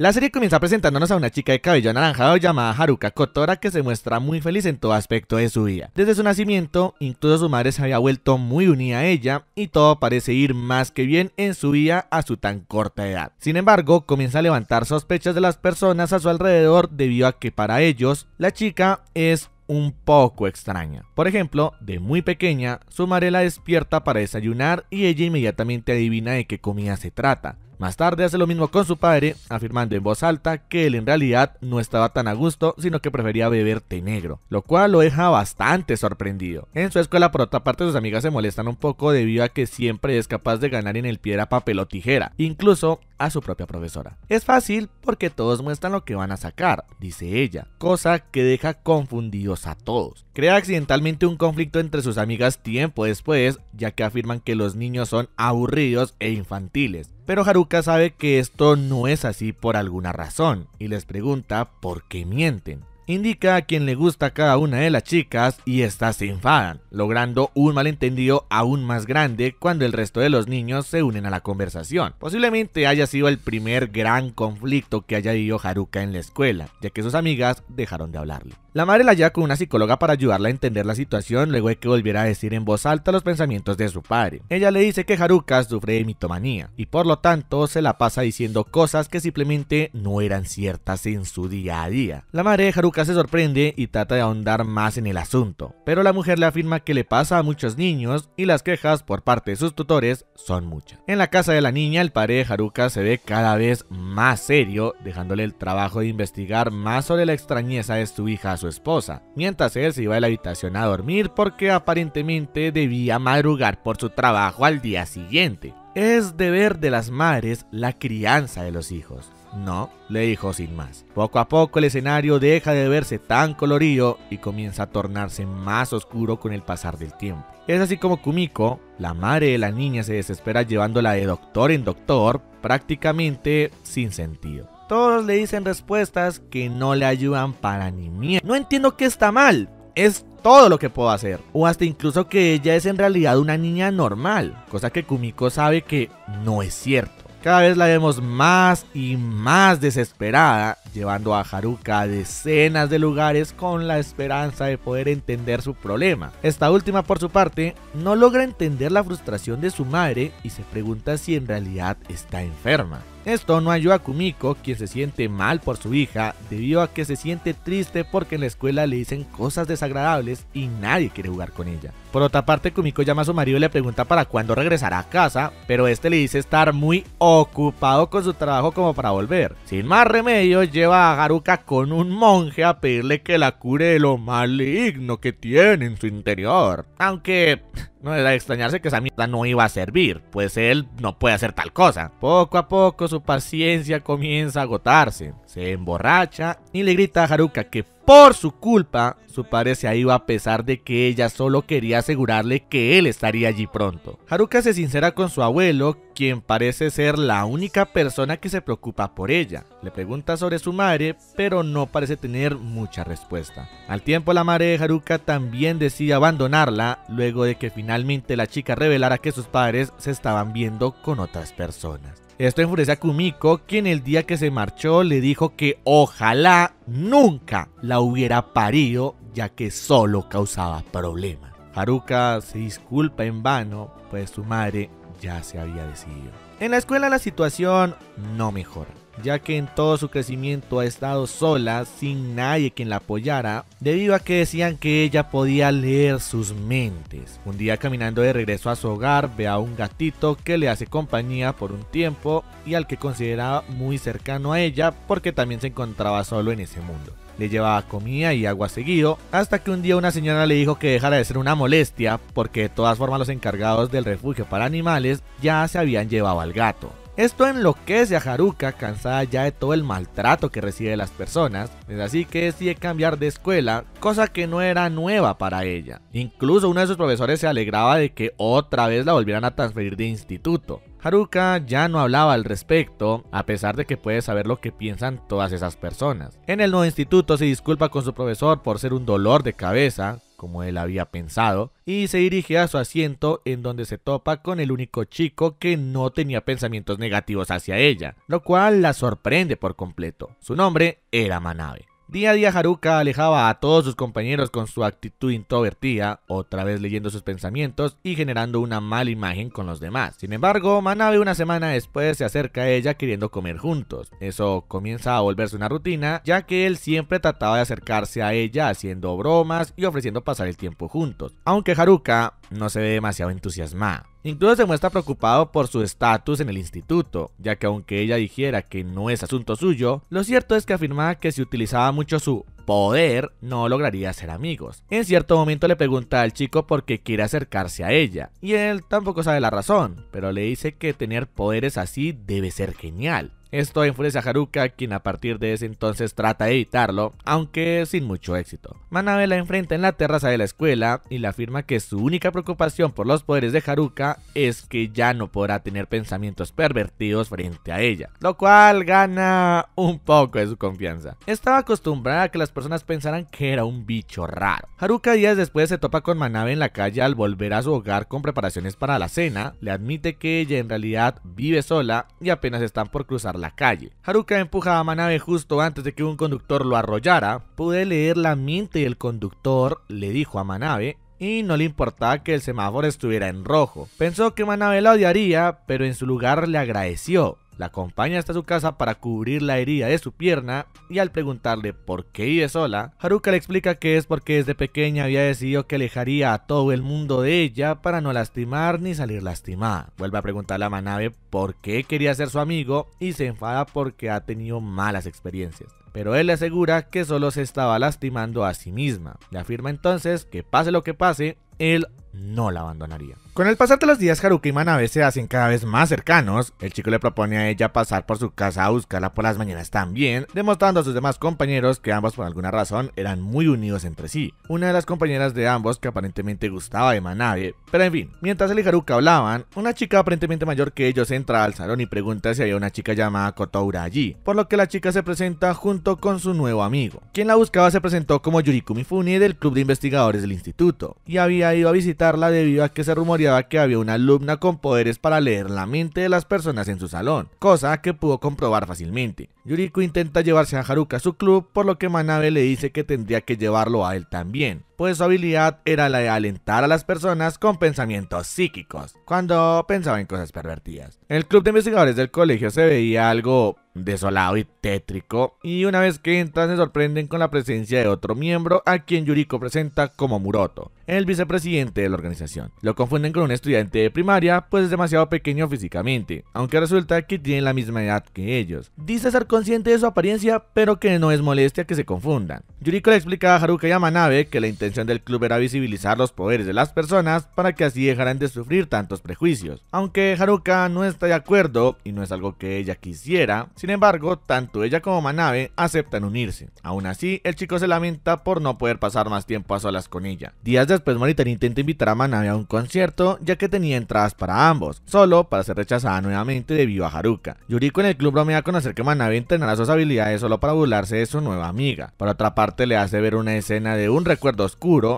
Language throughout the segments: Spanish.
La serie comienza presentándonos a una chica de cabello anaranjado llamada Haruka Kotora que se muestra muy feliz en todo aspecto de su vida. Desde su nacimiento, incluso su madre se había vuelto muy unida a ella y todo parece ir más que bien en su vida a su tan corta edad. Sin embargo, comienza a levantar sospechas de las personas a su alrededor debido a que para ellos la chica es un poco extraña. Por ejemplo, de muy pequeña, su madre la despierta para desayunar y ella inmediatamente adivina de qué comida se trata. Más tarde hace lo mismo con su padre, afirmando en voz alta que él en realidad no estaba tan a gusto, sino que prefería beber té negro, lo cual lo deja bastante sorprendido. En su escuela, por otra parte, sus amigas se molestan un poco debido a que siempre es capaz de ganar en el piedra, papel o tijera, incluso a su propia profesora. Es fácil porque todos muestran lo que van a sacar, dice ella, cosa que deja confundidos a todos. Crea accidentalmente un conflicto entre sus amigas tiempo después, ya que afirman que los niños son aburridos e infantiles. Pero Haruka sabe que esto no es así por alguna razón y les pregunta por qué mienten indica a quien le gusta a cada una de las chicas y estas se enfadan, logrando un malentendido aún más grande cuando el resto de los niños se unen a la conversación. Posiblemente haya sido el primer gran conflicto que haya vivido Haruka en la escuela, ya que sus amigas dejaron de hablarle. La madre la lleva con una psicóloga para ayudarla a entender la situación luego de que volviera a decir en voz alta los pensamientos de su padre. Ella le dice que Haruka sufre de mitomanía y por lo tanto se la pasa diciendo cosas que simplemente no eran ciertas en su día a día. La madre de Haruka se sorprende y trata de ahondar más en el asunto, pero la mujer le afirma que le pasa a muchos niños y las quejas por parte de sus tutores son muchas. En la casa de la niña, el padre de Haruka se ve cada vez más serio, dejándole el trabajo de investigar más sobre la extrañeza de su hija a su esposa, mientras él se iba a la habitación a dormir porque aparentemente debía madrugar por su trabajo al día siguiente. Es deber de las madres la crianza de los hijos. No, le dijo sin más. Poco a poco el escenario deja de verse tan colorido y comienza a tornarse más oscuro con el pasar del tiempo. Es así como Kumiko, la madre de la niña, se desespera llevándola de doctor en doctor, prácticamente sin sentido. Todos le dicen respuestas que no le ayudan para ni mierda. No entiendo qué está mal. Es todo lo que puedo hacer. O hasta incluso que ella es en realidad una niña normal, cosa que Kumiko sabe que no es cierto. Cada vez la vemos más y más desesperada, llevando a Haruka a decenas de lugares con la esperanza de poder entender su problema. Esta última, por su parte, no logra entender la frustración de su madre y se pregunta si en realidad está enferma. Esto no ayuda a Kumiko, quien se siente mal por su hija, debido a que se siente triste porque en la escuela le dicen cosas desagradables y nadie quiere jugar con ella. Por otra parte, Kumiko llama a su marido y le pregunta para cuándo regresará a casa, pero este le dice estar muy ocupado con su trabajo como para volver. Sin más remedio, lleva a Haruka con un monje a pedirle que la cure de lo maligno que tiene en su interior. Aunque... No era de extrañarse que esa mierda no iba a servir, pues él no puede hacer tal cosa. Poco a poco su paciencia comienza a agotarse, se emborracha y le grita a Haruka que por su culpa su padre se ha ido a pesar de que ella solo quería asegurarle que él estaría allí pronto. Haruka se sincera con su abuelo, quien parece ser la única persona que se preocupa por ella. Le pregunta sobre su madre, pero no parece tener mucha respuesta. Al tiempo la madre de Haruka también decide abandonarla, luego de que finalmente la chica revelara que sus padres se estaban viendo con otras personas. Esto enfurece a Kumiko, quien el día que se marchó le dijo que ojalá nunca la hubiera parido, ya que solo causaba problemas. Haruka se disculpa en vano, pues su madre ya se había decidido. En la escuela la situación no mejora ya que en todo su crecimiento ha estado sola, sin nadie quien la apoyara, debido a que decían que ella podía leer sus mentes. Un día caminando de regreso a su hogar, ve a un gatito que le hace compañía por un tiempo y al que consideraba muy cercano a ella porque también se encontraba solo en ese mundo. Le llevaba comida y agua seguido, hasta que un día una señora le dijo que dejara de ser una molestia, porque de todas formas los encargados del refugio para animales ya se habían llevado al gato. Esto enloquece a Haruka, cansada ya de todo el maltrato que recibe de las personas, es así que decide cambiar de escuela, cosa que no era nueva para ella. Incluso uno de sus profesores se alegraba de que otra vez la volvieran a transferir de instituto. Haruka ya no hablaba al respecto, a pesar de que puede saber lo que piensan todas esas personas. En el nuevo instituto se disculpa con su profesor por ser un dolor de cabeza, como él había pensado, y se dirige a su asiento en donde se topa con el único chico que no tenía pensamientos negativos hacia ella, lo cual la sorprende por completo. Su nombre era Manabe. Día a día Haruka alejaba a todos sus compañeros con su actitud introvertida, otra vez leyendo sus pensamientos y generando una mala imagen con los demás. Sin embargo, Manabe una semana después se acerca a ella queriendo comer juntos. Eso comienza a volverse una rutina, ya que él siempre trataba de acercarse a ella haciendo bromas y ofreciendo pasar el tiempo juntos. Aunque Haruka no se ve demasiado entusiasmada. Incluso se muestra preocupado por su estatus en el instituto, ya que aunque ella dijera que no es asunto suyo, lo cierto es que afirmaba que se utilizaba mucho su poder, no lograría ser amigos. En cierto momento le pregunta al chico por qué quiere acercarse a ella, y él tampoco sabe la razón, pero le dice que tener poderes así debe ser genial. Esto enfurece a Haruka, quien a partir de ese entonces trata de evitarlo, aunque sin mucho éxito. Manabe la enfrenta en la terraza de la escuela y le afirma que su única preocupación por los poderes de Haruka es que ya no podrá tener pensamientos pervertidos frente a ella, lo cual gana un poco de su confianza. Estaba acostumbrada a que las personas pensaran que era un bicho raro. Haruka días después se topa con Manabe en la calle al volver a su hogar con preparaciones para la cena, le admite que ella en realidad vive sola y apenas están por cruzar la calle. Haruka empuja a Manabe justo antes de que un conductor lo arrollara, pude leer la mente el conductor, le dijo a Manabe, y no le importaba que el semáforo estuviera en rojo. Pensó que Manabe la odiaría, pero en su lugar le agradeció. La acompaña hasta su casa para cubrir la herida de su pierna y al preguntarle por qué vive sola, Haruka le explica que es porque desde pequeña había decidido que alejaría a todo el mundo de ella para no lastimar ni salir lastimada. Vuelve a preguntarle a Manabe por qué quería ser su amigo y se enfada porque ha tenido malas experiencias pero él le asegura que solo se estaba lastimando a sí misma. Le afirma entonces que pase lo que pase, él no la abandonaría. Con el pasar de los días, Haruka y Manabe se hacen cada vez más cercanos. El chico le propone a ella pasar por su casa a buscarla por las mañanas también, demostrando a sus demás compañeros que ambos por alguna razón eran muy unidos entre sí. Una de las compañeras de ambos que aparentemente gustaba de Manabe, pero en fin, mientras él y Haruka hablaban, una chica aparentemente mayor que ellos entra al salón y pregunta si había una chica llamada Kotoura allí, por lo que la chica se presenta junto con su nuevo amigo. Quien la buscaba se presentó como Yuriko Mifune del club de investigadores del instituto, y había ido a visitarla debido a que se rumoreaba que había una alumna con poderes para leer la mente de las personas en su salón, cosa que pudo comprobar fácilmente. Yuriko intenta llevarse a Haruka a su club, por lo que Manabe le dice que tendría que llevarlo a él también pues su habilidad era la de alentar a las personas con pensamientos psíquicos, cuando pensaban en cosas pervertidas. el club de investigadores del colegio se veía algo desolado y tétrico, y una vez que entran se sorprenden con la presencia de otro miembro a quien Yuriko presenta como Muroto, el vicepresidente de la organización. Lo confunden con un estudiante de primaria, pues es demasiado pequeño físicamente, aunque resulta que tiene la misma edad que ellos. Dice ser consciente de su apariencia, pero que no es molestia que se confundan. Yuriko le explica a Haruka y a que la intención intención del club era visibilizar los poderes de las personas para que así dejaran de sufrir tantos prejuicios. Aunque Haruka no está de acuerdo y no es algo que ella quisiera, sin embargo, tanto ella como Manabe aceptan unirse. Aún así, el chico se lamenta por no poder pasar más tiempo a solas con ella. Días después, Moritani intenta invitar a Manabe a un concierto ya que tenía entradas para ambos, solo para ser rechazada nuevamente debido a Haruka. Yuriko en el club bromea a conocer que Manabe entrenara sus habilidades solo para burlarse de su nueva amiga. Por otra parte, le hace ver una escena de un recuerdo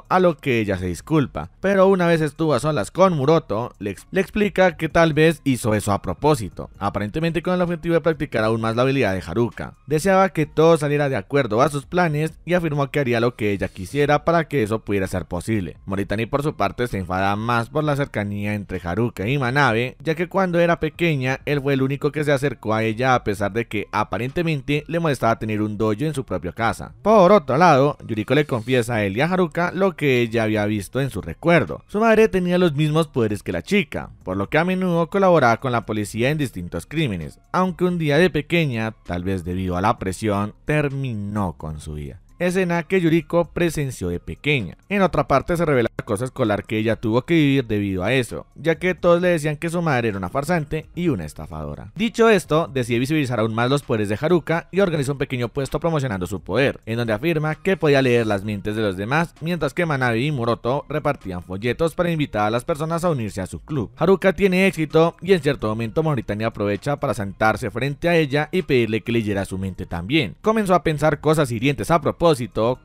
a lo que ella se disculpa. Pero una vez estuvo a solas con Muroto, le, le explica que tal vez hizo eso a propósito, aparentemente con el objetivo de practicar aún más la habilidad de Haruka. Deseaba que todo saliera de acuerdo a sus planes y afirmó que haría lo que ella quisiera para que eso pudiera ser posible. Moritani por su parte se enfada más por la cercanía entre Haruka y Manabe, ya que cuando era pequeña, él fue el único que se acercó a ella a pesar de que aparentemente le molestaba tener un dojo en su propia casa. Por otro lado, Yuriko le confiesa a él y a Haruka lo que ella había visto en su recuerdo. Su madre tenía los mismos poderes que la chica, por lo que a menudo colaboraba con la policía en distintos crímenes, aunque un día de pequeña, tal vez debido a la presión, terminó con su vida escena que Yuriko presenció de pequeña. En otra parte se revela la cosa escolar que ella tuvo que vivir debido a eso, ya que todos le decían que su madre era una farsante y una estafadora. Dicho esto, decide visibilizar aún más los poderes de Haruka y organiza un pequeño puesto promocionando su poder, en donde afirma que podía leer las mentes de los demás, mientras que Manabi y Muroto repartían folletos para invitar a las personas a unirse a su club. Haruka tiene éxito y en cierto momento Mauritania aprovecha para sentarse frente a ella y pedirle que leyera su mente también. Comenzó a pensar cosas hirientes a propósito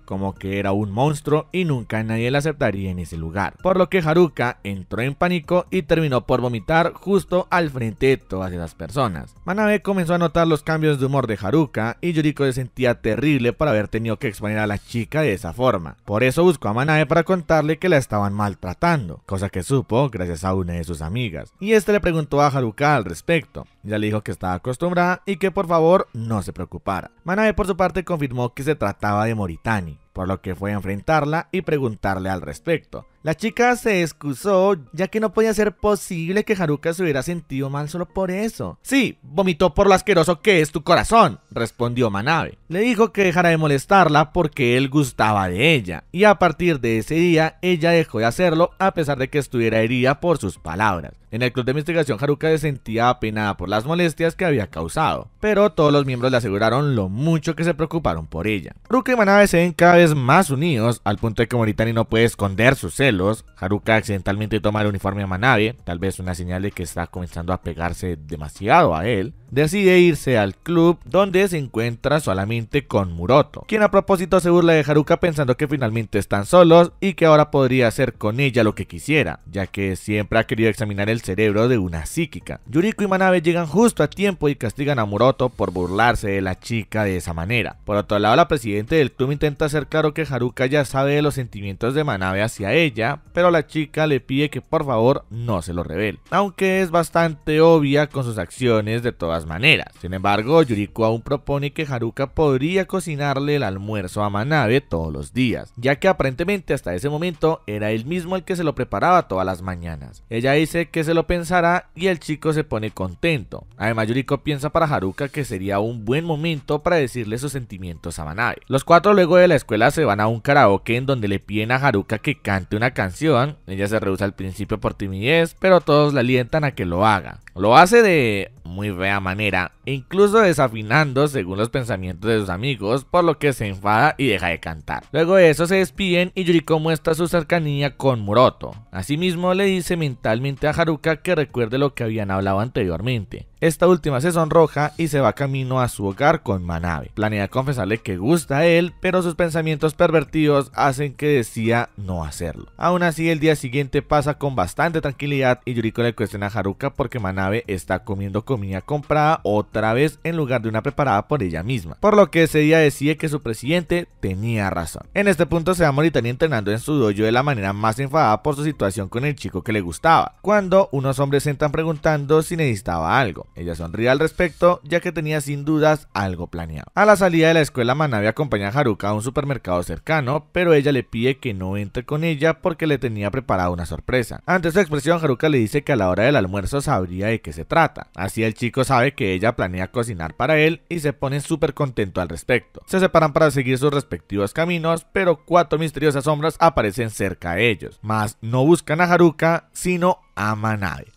como que era un monstruo y nunca nadie la aceptaría en ese lugar. Por lo que Haruka entró en pánico y terminó por vomitar justo al frente de todas esas personas. Manabe comenzó a notar los cambios de humor de Haruka y Yuriko se sentía terrible por haber tenido que exponer a la chica de esa forma. Por eso buscó a Manabe para contarle que la estaban maltratando, cosa que supo gracias a una de sus amigas. Y este le preguntó a Haruka al respecto. Ya le dijo que estaba acostumbrada y que por favor no se preocupara. Manabe por su parte confirmó que se trataba de Moritani, por lo que fue a enfrentarla y preguntarle al respecto. La chica se excusó ya que no podía ser posible que Haruka se hubiera sentido mal solo por eso. Sí, vomitó por lo asqueroso que es tu corazón, respondió Manabe. Le dijo que dejara de molestarla porque él gustaba de ella, y a partir de ese día ella dejó de hacerlo a pesar de que estuviera herida por sus palabras. En el club de investigación Haruka se sentía apenada por las molestias que había causado, pero todos los miembros le aseguraron lo mucho que se preocuparon por ella. Haruka y Manabe se ven cada vez más unidos al punto de que Moritani no puede esconder su celo. Haruka accidentalmente toma el uniforme de Manabe, tal vez una señal de que está comenzando a pegarse demasiado a él decide irse al club donde se encuentra solamente con Muroto, quien a propósito se burla de Haruka pensando que finalmente están solos y que ahora podría hacer con ella lo que quisiera, ya que siempre ha querido examinar el cerebro de una psíquica. Yuriko y Manabe llegan justo a tiempo y castigan a Muroto por burlarse de la chica de esa manera. Por otro lado, la presidenta del club intenta hacer claro que Haruka ya sabe de los sentimientos de Manabe hacia ella, pero la chica le pide que por favor no se lo revele, aunque es bastante obvia con sus acciones de todas maneras. Sin embargo, Yuriko aún propone que Haruka podría cocinarle el almuerzo a Manabe todos los días, ya que aparentemente hasta ese momento era él mismo el que se lo preparaba todas las mañanas. Ella dice que se lo pensará y el chico se pone contento. Además, Yuriko piensa para Haruka que sería un buen momento para decirle sus sentimientos a Manabe. Los cuatro luego de la escuela se van a un karaoke en donde le piden a Haruka que cante una canción. Ella se rehúsa al principio por timidez, pero todos la alientan a que lo haga. Lo hace de muy fea manera, e incluso desafinando según los pensamientos de sus amigos, por lo que se enfada y deja de cantar. Luego de eso se despiden y Yuriko muestra su cercanía con Muroto. Asimismo le dice mentalmente a Haruka que recuerde lo que habían hablado anteriormente. Esta última se sonroja y se va camino a su hogar con Manabe. Planea confesarle que gusta a él, pero sus pensamientos pervertidos hacen que decida no hacerlo. Aún así, el día siguiente pasa con bastante tranquilidad y Yuriko le cuestiona a Haruka porque Manabe está comiendo comida comprada otra vez en lugar de una preparada por ella misma. Por lo que ese día decide que su presidente tenía razón. En este punto se va Moritani entrenando en su dojo de la manera más enfadada por su situación con el chico que le gustaba, cuando unos hombres se entran preguntando si necesitaba algo. Ella sonríe al respecto, ya que tenía sin dudas algo planeado. A la salida de la escuela, Manabe acompaña a Haruka a un supermercado cercano, pero ella le pide que no entre con ella porque le tenía preparada una sorpresa. Ante su expresión, Haruka le dice que a la hora del almuerzo sabría de qué se trata. Así el chico sabe que ella planea cocinar para él y se pone súper contento al respecto. Se separan para seguir sus respectivos caminos, pero cuatro misteriosas sombras aparecen cerca de ellos. Mas no buscan a Haruka, sino a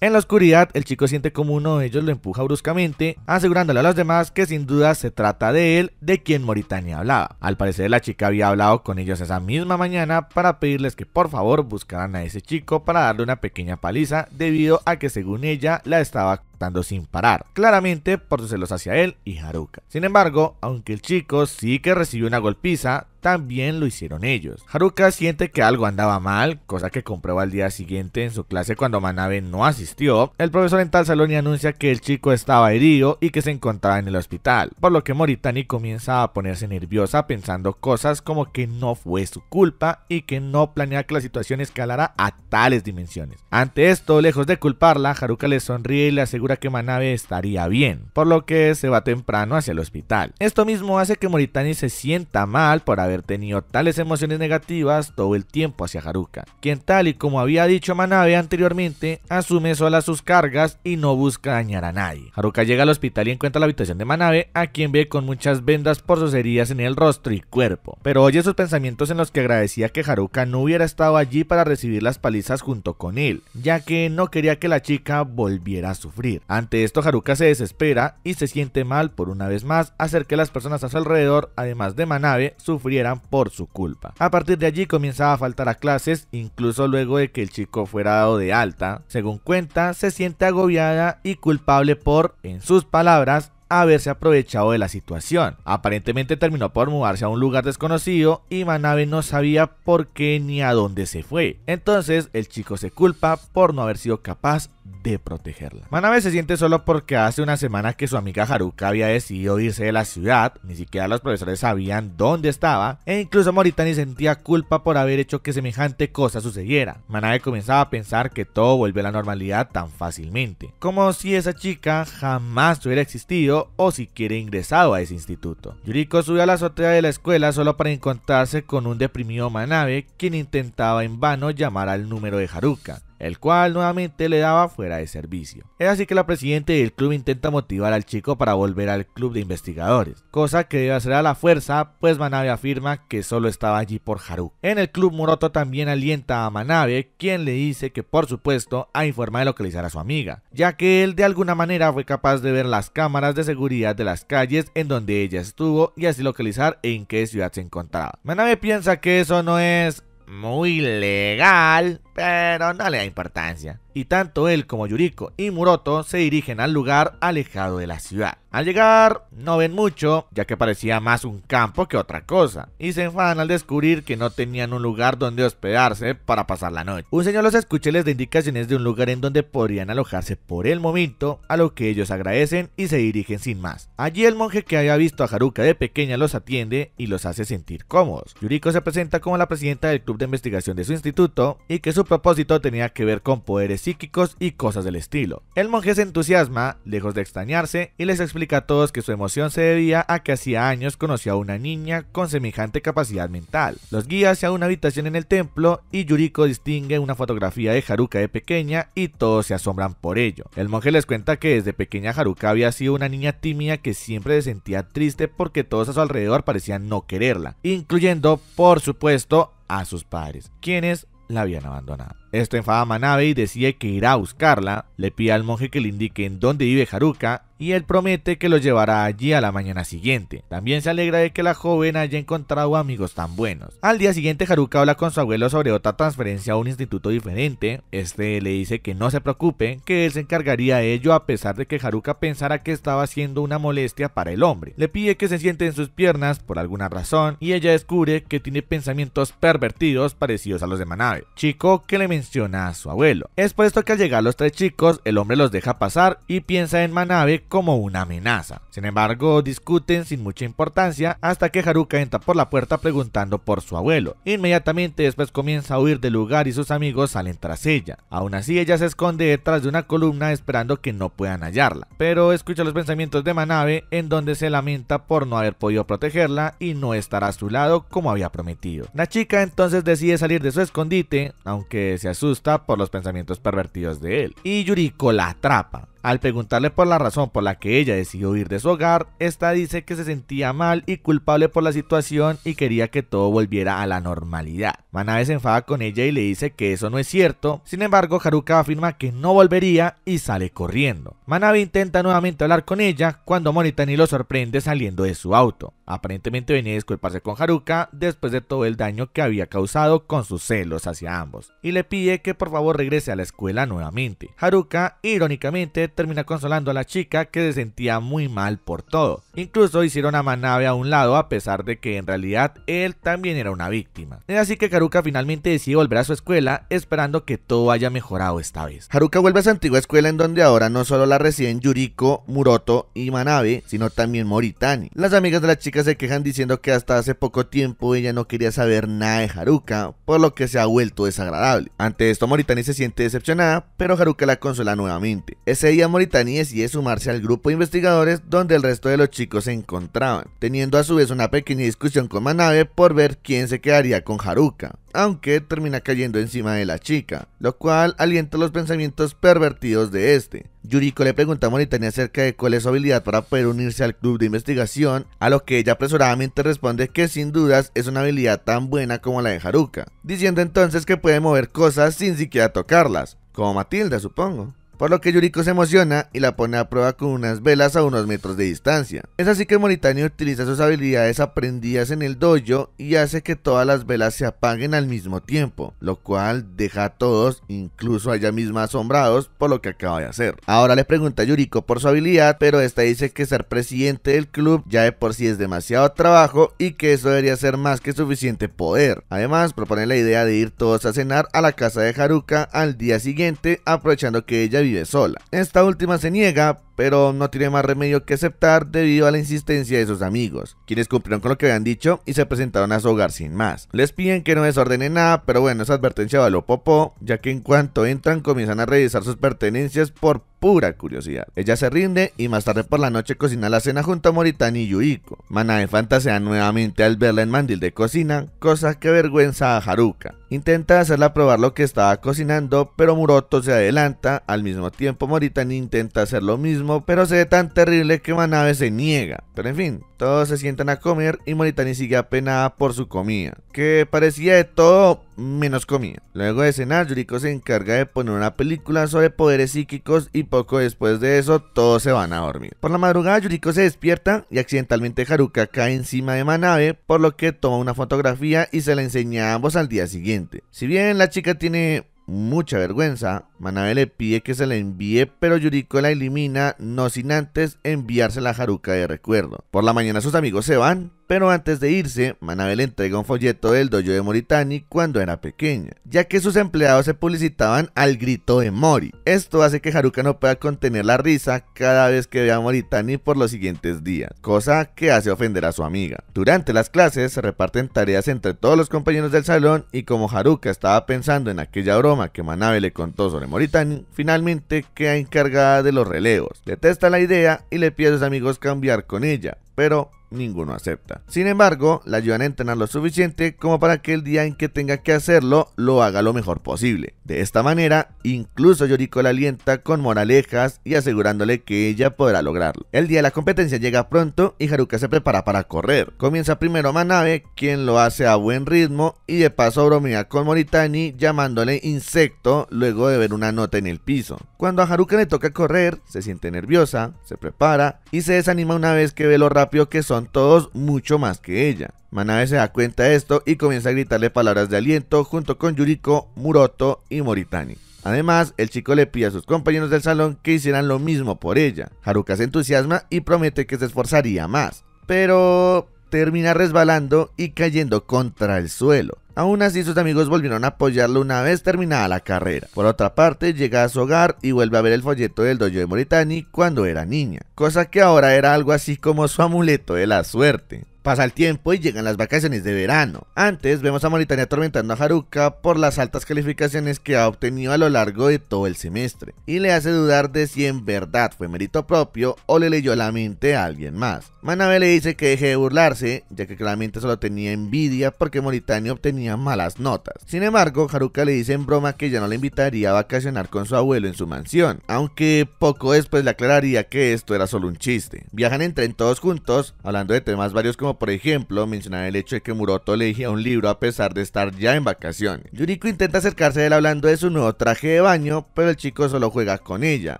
En la oscuridad, el chico siente como uno de ellos lo empuja bruscamente, asegurándole a los demás que sin duda se trata de él, de quien Moritania hablaba. Al parecer, la chica había hablado con ellos esa misma mañana para pedirles que por favor buscaran a ese chico para darle una pequeña paliza, debido a que según ella la estaba sin parar, claramente por sus celos hacia él y Haruka. Sin embargo, aunque el chico sí que recibió una golpiza, también lo hicieron ellos. Haruka siente que algo andaba mal, cosa que comprueba al día siguiente en su clase cuando Manabe no asistió. El profesor en tal salón anuncia que el chico estaba herido y que se encontraba en el hospital, por lo que Moritani comienza a ponerse nerviosa pensando cosas como que no fue su culpa y que no planea que la situación escalara a tales dimensiones. Ante esto, lejos de culparla, Haruka le sonríe y le asegura que Manabe estaría bien, por lo que se va temprano hacia el hospital. Esto mismo hace que Moritani se sienta mal por haber tenido tales emociones negativas todo el tiempo hacia Haruka, quien tal y como había dicho Manabe anteriormente, asume sola sus cargas y no busca dañar a nadie. Haruka llega al hospital y encuentra la habitación de Manabe, a quien ve con muchas vendas por sus heridas en el rostro y cuerpo, pero oye sus pensamientos en los que agradecía que Haruka no hubiera estado allí para recibir las palizas junto con él, ya que no quería que la chica volviera a sufrir. Ante esto, Haruka se desespera y se siente mal por una vez más hacer que las personas a su alrededor, además de Manabe, sufrieran por su culpa. A partir de allí comienza a faltar a clases, incluso luego de que el chico fuera dado de alta. Según cuenta, se siente agobiada y culpable por, en sus palabras, haberse aprovechado de la situación. Aparentemente terminó por mudarse a un lugar desconocido y Manabe no sabía por qué ni a dónde se fue. Entonces el chico se culpa por no haber sido capaz de protegerla. Manabe se siente solo porque hace una semana que su amiga Haruka había decidido irse de la ciudad, ni siquiera los profesores sabían dónde estaba, e incluso Moritani sentía culpa por haber hecho que semejante cosa sucediera. Manabe comenzaba a pensar que todo volvió a la normalidad tan fácilmente, como si esa chica jamás hubiera existido o siquiera ingresado a ese instituto. Yuriko subió a la azotea de la escuela solo para encontrarse con un deprimido Manabe quien intentaba en vano llamar al número de Haruka el cual nuevamente le daba fuera de servicio. Es así que la presidenta del club intenta motivar al chico para volver al club de investigadores, cosa que debe hacer a la fuerza, pues Manabe afirma que solo estaba allí por Haru. En el club Moroto también alienta a Manabe, quien le dice que por supuesto hay forma de localizar a su amiga, ya que él de alguna manera fue capaz de ver las cámaras de seguridad de las calles en donde ella estuvo y así localizar en qué ciudad se encontraba. Manabe piensa que eso no es muy legal, pero no le da importancia y tanto él como Yuriko y Muroto se dirigen al lugar alejado de la ciudad. Al llegar, no ven mucho, ya que parecía más un campo que otra cosa, y se enfadan al descubrir que no tenían un lugar donde hospedarse para pasar la noche. Un señor los escucha y les da indicaciones de un lugar en donde podrían alojarse por el momento, a lo que ellos agradecen y se dirigen sin más. Allí el monje que había visto a Haruka de pequeña los atiende y los hace sentir cómodos. Yuriko se presenta como la presidenta del club de investigación de su instituto y que su propósito tenía que ver con poderes psíquicos y cosas del estilo. El monje se entusiasma, lejos de extrañarse, y les explica a todos que su emoción se debía a que hacía años conoció a una niña con semejante capacidad mental. Los guía hacia una habitación en el templo y Yuriko distingue una fotografía de Haruka de pequeña y todos se asombran por ello. El monje les cuenta que desde pequeña Haruka había sido una niña tímida que siempre se sentía triste porque todos a su alrededor parecían no quererla, incluyendo, por supuesto, a sus padres, quienes la habían abandonado. Esto enfada a Manabe y decide que irá a buscarla, le pide al monje que le indique en dónde vive Haruka y él promete que lo llevará allí a la mañana siguiente. También se alegra de que la joven haya encontrado amigos tan buenos. Al día siguiente Haruka habla con su abuelo sobre otra transferencia a un instituto diferente. Este le dice que no se preocupe, que él se encargaría de ello a pesar de que Haruka pensara que estaba haciendo una molestia para el hombre. Le pide que se siente en sus piernas por alguna razón y ella descubre que tiene pensamientos pervertidos parecidos a los de Manabe, chico que le menciona a su abuelo. Es por esto que al llegar los tres chicos, el hombre los deja pasar y piensa en Manabe como una amenaza. Sin embargo, discuten sin mucha importancia hasta que Haruka entra por la puerta preguntando por su abuelo. Inmediatamente después comienza a huir del lugar y sus amigos salen tras ella. Aún así, ella se esconde detrás de una columna esperando que no puedan hallarla. Pero escucha los pensamientos de Manabe en donde se lamenta por no haber podido protegerla y no estar a su lado como había prometido. La chica entonces decide salir de su escondite, aunque se asusta por los pensamientos pervertidos de él. Y Yuriko la atrapa. Al preguntarle por la razón por la que ella decidió ir de su hogar, esta dice que se sentía mal y culpable por la situación y quería que todo volviera a la normalidad. Manabe se enfada con ella y le dice que eso no es cierto, sin embargo Haruka afirma que no volvería y sale corriendo. Manabe intenta nuevamente hablar con ella cuando Moritani lo sorprende saliendo de su auto. Aparentemente venía a disculparse con Haruka después de todo el daño que había causado con sus celos hacia ambos y le pide que por favor regrese a la escuela nuevamente. Haruka irónicamente termina consolando a la chica que se sentía muy mal por todo. Incluso hicieron a Manabe a un lado a pesar de que en realidad él también era una víctima. Es así que Haruka finalmente decide volver a su escuela esperando que todo haya mejorado esta vez. Haruka vuelve a su antigua escuela en donde ahora no solo la reciben Yuriko, Muroto y Manabe, sino también Moritani. Las amigas de la chica se quejan diciendo que hasta hace poco tiempo ella no quería saber nada de Haruka, por lo que se ha vuelto desagradable. Ante esto Moritani se siente decepcionada, pero Haruka la consuela nuevamente. Ese día Moritani decide y sumarse al grupo de investigadores donde el resto de los chicos se encontraban, teniendo a su vez una pequeña discusión con Manabe por ver quién se quedaría con Haruka, aunque termina cayendo encima de la chica, lo cual alienta los pensamientos pervertidos de este. Yuriko le pregunta a Moritani acerca de cuál es su habilidad para poder unirse al club de investigación, a lo que ella apresuradamente responde que sin dudas es una habilidad tan buena como la de Haruka, diciendo entonces que puede mover cosas sin siquiera tocarlas, como Matilda supongo por lo que Yuriko se emociona y la pone a prueba con unas velas a unos metros de distancia. Es así que Moritani utiliza sus habilidades aprendidas en el dojo y hace que todas las velas se apaguen al mismo tiempo, lo cual deja a todos, incluso a ella misma, asombrados por lo que acaba de hacer. Ahora le pregunta a Yuriko por su habilidad, pero esta dice que ser presidente del club ya de por sí es demasiado trabajo y que eso debería ser más que suficiente poder. Además, propone la idea de ir todos a cenar a la casa de Haruka al día siguiente, aprovechando que ella vive sola. Esta última se niega, pero no tiene más remedio que aceptar debido a la insistencia de sus amigos, quienes cumplieron con lo que habían dicho y se presentaron a su hogar sin más. Les piden que no desordenen nada, pero bueno, esa advertencia való popó, ya que en cuanto entran comienzan a revisar sus pertenencias por pura curiosidad. Ella se rinde y más tarde por la noche cocina la cena junto a Moritani y Yuiko. Manae fantasea nuevamente al verla en mandil de cocina, cosa que vergüenza a Haruka. Intenta hacerla probar lo que estaba cocinando, pero Muroto se adelanta, al mismo tiempo Moritani intenta hacer lo mismo pero se ve tan terrible que Manabe se niega. Pero en fin, todos se sientan a comer y Moritani sigue apenada por su comida, que parecía de todo menos comida. Luego de cenar, Yuriko se encarga de poner una película sobre poderes psíquicos y poco después de eso todos se van a dormir. Por la madrugada, Yuriko se despierta y accidentalmente Haruka cae encima de Manabe, por lo que toma una fotografía y se la enseña a ambos al día siguiente. Si bien la chica tiene mucha vergüenza, Manabe le pide que se la envíe, pero Yuriko la elimina, no sin antes enviarse la Haruka de recuerdo. Por la mañana sus amigos se van, pero antes de irse, Manabel entrega un folleto del dojo de Moritani cuando era pequeña, ya que sus empleados se publicitaban al grito de Mori. Esto hace que Haruka no pueda contener la risa cada vez que vea a Moritani por los siguientes días, cosa que hace ofender a su amiga. Durante las clases se reparten tareas entre todos los compañeros del salón y como Haruka estaba pensando en aquella broma que Manabe le contó sobre Moritani, finalmente queda encargada de los relevos. Detesta la idea y le pide a sus amigos cambiar con ella, pero ninguno acepta. Sin embargo, la ayudan a entrenar lo suficiente como para que el día en que tenga que hacerlo, lo haga lo mejor posible. De esta manera, incluso Yoriko la alienta con moralejas y asegurándole que ella podrá lograrlo. El día de la competencia llega pronto y Haruka se prepara para correr. Comienza primero Manabe, quien lo hace a buen ritmo y de paso bromea con Moritani llamándole insecto luego de ver una nota en el piso. Cuando a Haruka le toca correr, se siente nerviosa, se prepara y se desanima una vez que ve lo rápido que son todos mucho más que ella. Manabe se da cuenta de esto y comienza a gritarle palabras de aliento junto con Yuriko, Muroto y Moritani. Además, el chico le pide a sus compañeros del salón que hicieran lo mismo por ella. Haruka se entusiasma y promete que se esforzaría más, pero termina resbalando y cayendo contra el suelo. Aún así sus amigos volvieron a apoyarlo una vez terminada la carrera. Por otra parte, llega a su hogar y vuelve a ver el folleto del dojo de Moritani cuando era niña, cosa que ahora era algo así como su amuleto de la suerte. Pasa el tiempo y llegan las vacaciones de verano. Antes vemos a Mauritania atormentando a Haruka por las altas calificaciones que ha obtenido a lo largo de todo el semestre y le hace dudar de si en verdad fue mérito propio o le leyó la mente a alguien más. Manabe le dice que deje de burlarse, ya que claramente solo tenía envidia porque Mauritania obtenía malas notas. Sin embargo, Haruka le dice en broma que ya no le invitaría a vacacionar con su abuelo en su mansión, aunque poco después le aclararía que esto era solo un chiste. Viajan en tren todos juntos, hablando de temas varios como por ejemplo mencionar el hecho de que Muroto le elegía un libro a pesar de estar ya en vacaciones. Yuriko intenta acercarse a él hablando de su nuevo traje de baño, pero el chico solo juega con ella,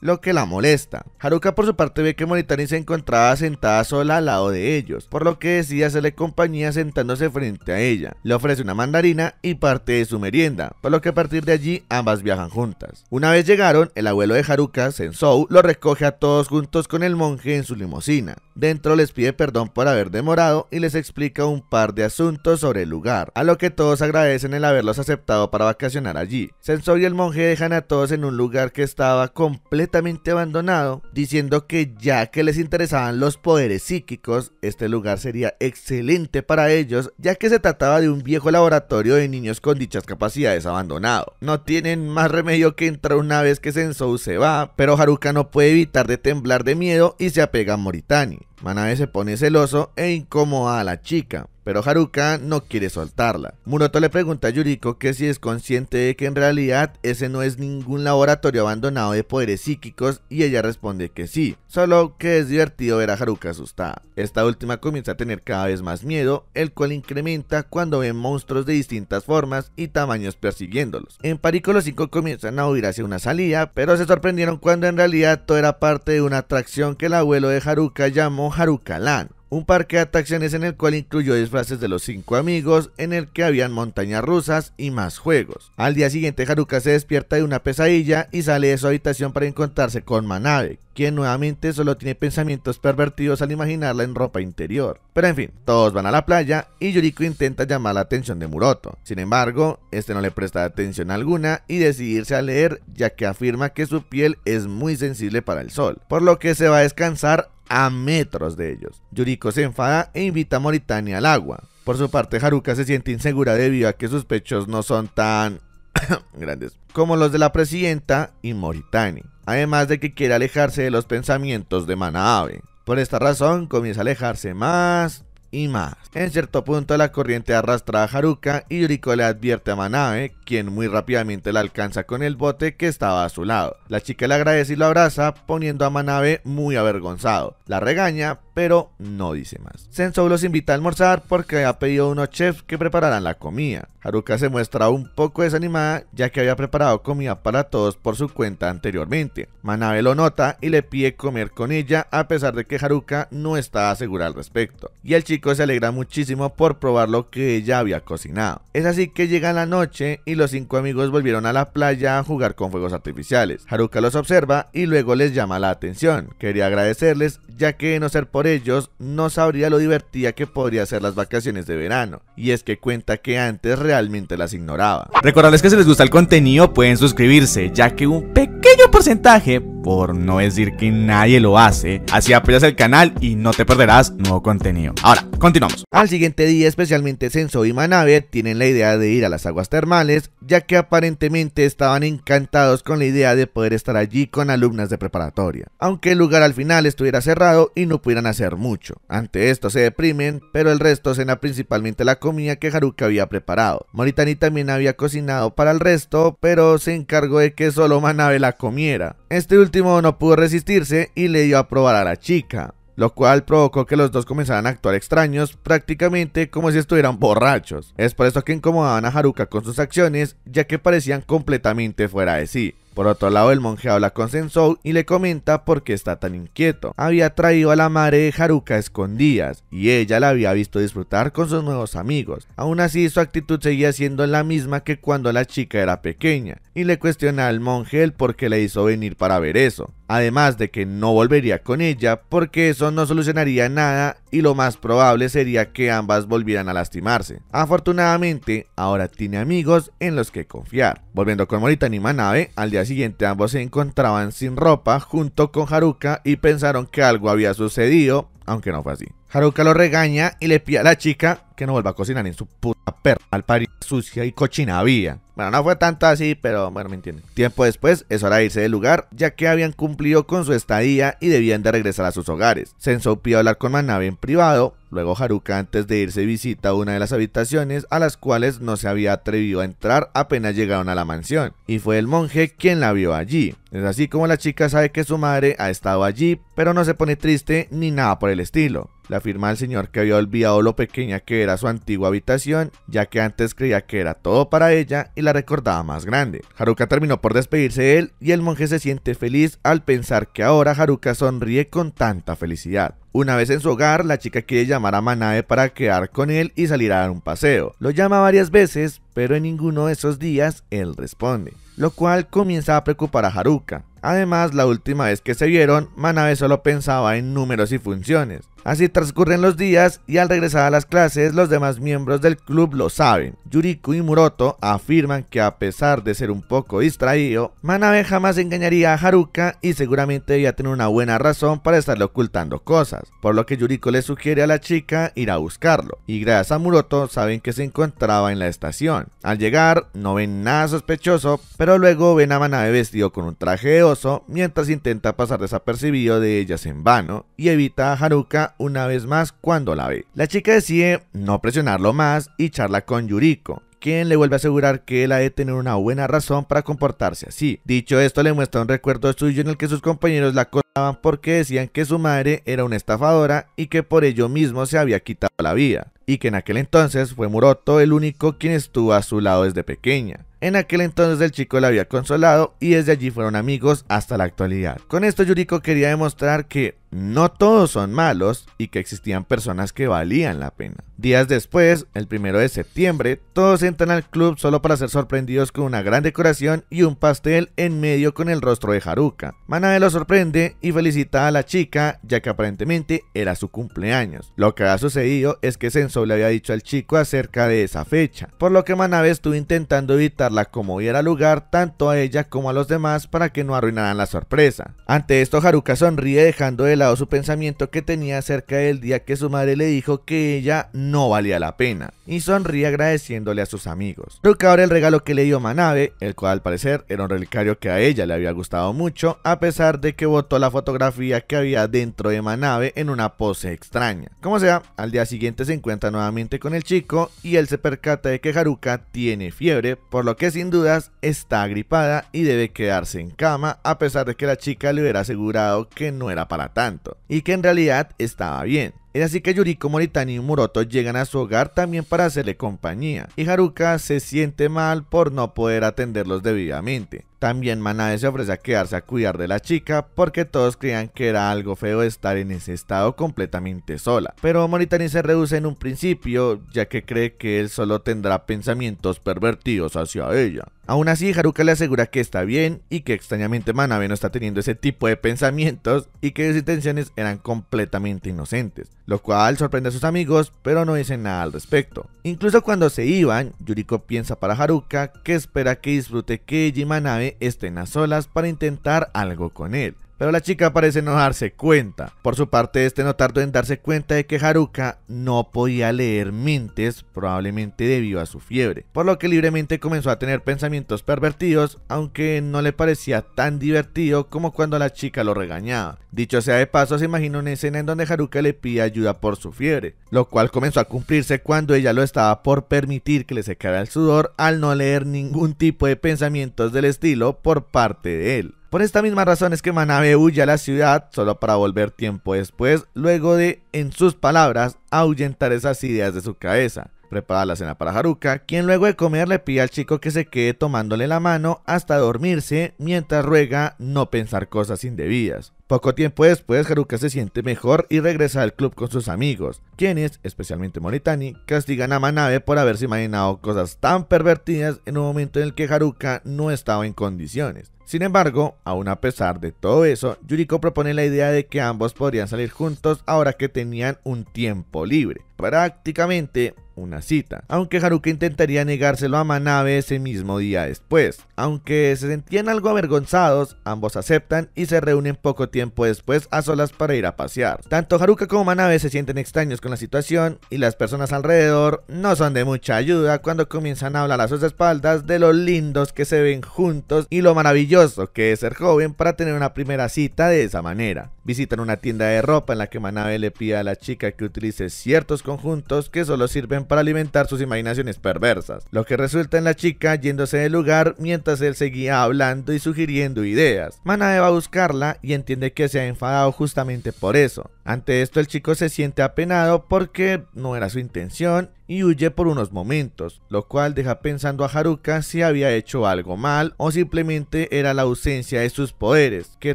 lo que la molesta. Haruka por su parte ve que Moritani se encontraba sentada sola al lado de ellos, por lo que decide hacerle compañía sentándose frente a ella. Le ofrece una mandarina y parte de su merienda, por lo que a partir de allí ambas viajan juntas. Una vez llegaron, el abuelo de Haruka, Sensou, lo recoge a todos juntos con el monje en su limusina. Dentro les pide perdón por haber demorado y les explica un par de asuntos sobre el lugar, a lo que todos agradecen el haberlos aceptado para vacacionar allí. Sensou y el monje dejan a todos en un lugar que estaba completamente abandonado, diciendo que ya que les interesaban los poderes psíquicos, este lugar sería excelente para ellos, ya que se trataba de un viejo laboratorio de niños con dichas capacidades abandonado. No tienen más remedio que entrar una vez que Sensou se va, pero Haruka no puede evitar de temblar de miedo y se apega a Moritani. Manabe se pone celoso e incómodo como a la chica, pero Haruka no quiere soltarla. Muroto le pregunta a Yuriko que si es consciente de que en realidad ese no es ningún laboratorio abandonado de poderes psíquicos y ella responde que sí, solo que es divertido ver a Haruka asustada. Esta última comienza a tener cada vez más miedo, el cual incrementa cuando ven monstruos de distintas formas y tamaños persiguiéndolos. En Parico los cinco comienzan a huir hacia una salida, pero se sorprendieron cuando en realidad todo era parte de una atracción que el abuelo de Haruka llamó Haruka Land un parque de atracciones en el cual incluyó disfraces de los cinco amigos, en el que habían montañas rusas y más juegos. Al día siguiente Haruka se despierta de una pesadilla y sale de su habitación para encontrarse con Manabe, quien nuevamente solo tiene pensamientos pervertidos al imaginarla en ropa interior. Pero en fin, todos van a la playa y Yuriko intenta llamar la atención de Muroto. Sin embargo, este no le presta atención alguna y decide irse a leer ya que afirma que su piel es muy sensible para el sol, por lo que se va a descansar a metros de ellos. Yuriko se enfada e invita a Moritani al agua. Por su parte, Haruka se siente insegura debido a que sus pechos no son tan grandes como los de la presidenta y Moritani. Además de que quiere alejarse de los pensamientos de Manabe. Por esta razón, comienza a alejarse más y más. En cierto punto la corriente arrastra a Haruka y Yuriko le advierte a Manabe, quien muy rápidamente la alcanza con el bote que estaba a su lado. La chica le agradece y lo abraza, poniendo a Manabe muy avergonzado. La regaña, pero no dice más. Sensou los invita a almorzar porque ha pedido a unos chefs que prepararan la comida. Haruka se muestra un poco desanimada ya que había preparado comida para todos por su cuenta anteriormente. Manabe lo nota y le pide comer con ella a pesar de que Haruka no está segura al respecto. Y el chico se alegra muchísimo por probar lo que ella había cocinado. Es así que llega la noche y los cinco amigos volvieron a la playa a jugar con fuegos artificiales. Haruka los observa y luego les llama la atención. Quería agradecerles ya que no ser por ellos, no sabría lo divertida que podría ser las vacaciones de verano, y es que cuenta que antes realmente las ignoraba. Recordarles que si les gusta el contenido pueden suscribirse, ya que un pequeño pequeño porcentaje, por no decir que nadie lo hace, así apoyas el canal y no te perderás nuevo contenido. Ahora, continuamos. Al siguiente día, especialmente Senso y Manabe tienen la idea de ir a las aguas termales, ya que aparentemente estaban encantados con la idea de poder estar allí con alumnas de preparatoria, aunque el lugar al final estuviera cerrado y no pudieran hacer mucho. Ante esto se deprimen, pero el resto cena principalmente la comida que Haruka había preparado. Moritani también había cocinado para el resto, pero se encargó de que solo Manabe la comiera. Este último no pudo resistirse y le dio a probar a la chica, lo cual provocó que los dos comenzaran a actuar extraños, prácticamente como si estuvieran borrachos. Es por esto que incomodaban a Haruka con sus acciones, ya que parecían completamente fuera de sí. Por otro lado, el monje habla con Sensou y le comenta por qué está tan inquieto. Había traído a la madre de Haruka a escondidas y ella la había visto disfrutar con sus nuevos amigos. Aún así, su actitud seguía siendo la misma que cuando la chica era pequeña y le cuestiona al monje el por qué le hizo venir para ver eso. Además de que no volvería con ella porque eso no solucionaría nada y lo más probable sería que ambas volvieran a lastimarse. Afortunadamente, ahora tiene amigos en los que confiar. Volviendo con Morita y Manabe, al día siguiente ambos se encontraban sin ropa junto con Haruka y pensaron que algo había sucedido, aunque no fue así. Haruka lo regaña y le pide a la chica que no vuelva a cocinar en su puta perra al parir sucia y cochina había. Bueno, no fue tanto así, pero bueno, me entienden. Tiempo después, es hora de irse del lugar, ya que habían cumplido con su estadía y debían de regresar a sus hogares. Senso pide hablar con Manabe en privado, luego Haruka antes de irse visita una de las habitaciones a las cuales no se había atrevido a entrar apenas llegaron a la mansión, y fue el monje quien la vio allí. Es así como la chica sabe que su madre ha estado allí, pero no se pone triste ni nada por el estilo. La afirma al señor que había olvidado lo pequeña que era su antigua habitación, ya que antes creía que era todo para ella y la recordaba más grande. Haruka terminó por despedirse de él y el monje se siente feliz al pensar que ahora Haruka sonríe con tanta felicidad. Una vez en su hogar, la chica quiere llamar a Manabe para quedar con él y salir a dar un paseo. Lo llama varias veces, pero en ninguno de esos días él responde, lo cual comienza a preocupar a Haruka. Además, la última vez que se vieron, Manabe solo pensaba en números y funciones. Así transcurren los días y al regresar a las clases los demás miembros del club lo saben. Yuriko y Muroto afirman que a pesar de ser un poco distraído, Manabe jamás engañaría a Haruka y seguramente debía tener una buena razón para estarle ocultando cosas, por lo que Yuriko le sugiere a la chica ir a buscarlo, y gracias a Muroto saben que se encontraba en la estación. Al llegar no ven nada sospechoso, pero luego ven a Manabe vestido con un traje de oso mientras intenta pasar desapercibido de ellas en vano y evita a Haruka una vez más cuando la ve. La chica decide no presionarlo más y charla con Yuriko, quien le vuelve a asegurar que él ha de tener una buena razón para comportarse así. Dicho esto, le muestra un recuerdo suyo en el que sus compañeros la acosaban porque decían que su madre era una estafadora y que por ello mismo se había quitado la vida, y que en aquel entonces fue Muroto el único quien estuvo a su lado desde pequeña. En aquel entonces el chico la había consolado y desde allí fueron amigos hasta la actualidad. Con esto Yuriko quería demostrar que no todos son malos y que existían personas que valían la pena. Días después, el primero de septiembre, todos entran al club solo para ser sorprendidos con una gran decoración y un pastel en medio con el rostro de Haruka. Manabe lo sorprende y felicita a la chica, ya que aparentemente era su cumpleaños. Lo que ha sucedido es que Senso le había dicho al chico acerca de esa fecha, por lo que Manabe estuvo intentando evitarla como diera lugar tanto a ella como a los demás para que no arruinaran la sorpresa. Ante esto, Haruka sonríe dejando de la su pensamiento que tenía acerca del día que su madre le dijo que ella no valía la pena, y sonríe agradeciéndole a sus amigos. ahora el regalo que le dio Manabe, el cual al parecer era un relicario que a ella le había gustado mucho, a pesar de que botó la fotografía que había dentro de Manabe en una pose extraña. Como sea, al día siguiente se encuentra nuevamente con el chico y él se percata de que Haruka tiene fiebre, por lo que sin dudas está agripada y debe quedarse en cama, a pesar de que la chica le hubiera asegurado que no era para tanto y que en realidad estaba bien. Es así que Yuriko Moritani y Muroto llegan a su hogar también para hacerle compañía, y Haruka se siente mal por no poder atenderlos debidamente. También Manabe se ofrece a quedarse a cuidar de la chica porque todos creían que era algo feo estar en ese estado completamente sola. Pero Moritani se reduce en un principio ya que cree que él solo tendrá pensamientos pervertidos hacia ella. Aún así, Haruka le asegura que está bien y que extrañamente Manabe no está teniendo ese tipo de pensamientos y que sus intenciones eran completamente inocentes, lo cual sorprende a sus amigos, pero no dicen nada al respecto. Incluso cuando se iban, Yuriko piensa para Haruka que espera que disfrute que ella y Manabe estén a solas para intentar algo con él. Pero la chica parece no darse cuenta. Por su parte, este no tardó en darse cuenta de que Haruka no podía leer mentes, probablemente debido a su fiebre. Por lo que libremente comenzó a tener pensamientos pervertidos, aunque no le parecía tan divertido como cuando la chica lo regañaba. Dicho sea de paso, se imagina una escena en donde Haruka le pide ayuda por su fiebre, lo cual comenzó a cumplirse cuando ella lo estaba por permitir que le secara el sudor al no leer ningún tipo de pensamientos del estilo por parte de él. Por esta misma razón es que Manabe huye a la ciudad solo para volver tiempo después, luego de, en sus palabras, ahuyentar esas ideas de su cabeza. Prepara la cena para Haruka, quien luego de comer le pide al chico que se quede tomándole la mano hasta dormirse, mientras ruega no pensar cosas indebidas. Poco tiempo después, Haruka se siente mejor y regresa al club con sus amigos, quienes, especialmente Moritani, castigan a Manabe por haberse imaginado cosas tan pervertidas en un momento en el que Haruka no estaba en condiciones. Sin embargo, aún a pesar de todo eso, Yuriko propone la idea de que ambos podrían salir juntos ahora que tenían un tiempo libre, prácticamente una cita, aunque Haruka intentaría negárselo a Manabe ese mismo día después. Aunque se sentían algo avergonzados, ambos aceptan y se reúnen poco tiempo después pues, a solas para ir a pasear. Tanto Haruka como Manabe se sienten extraños con la situación y las personas alrededor no son de mucha ayuda cuando comienzan a hablar a sus espaldas de lo lindos que se ven juntos y lo maravilloso que es ser joven para tener una primera cita de esa manera. Visitan una tienda de ropa en la que Manabe le pide a la chica que utilice ciertos conjuntos que solo sirven para alimentar sus imaginaciones perversas, lo que resulta en la chica yéndose del lugar mientras él seguía hablando y sugiriendo ideas. Manabe va a buscarla y entiende que se ha enfadado justamente por eso. Ante esto el chico se siente apenado porque no era su intención y huye por unos momentos, lo cual deja pensando a Haruka si había hecho algo mal o simplemente era la ausencia de sus poderes, que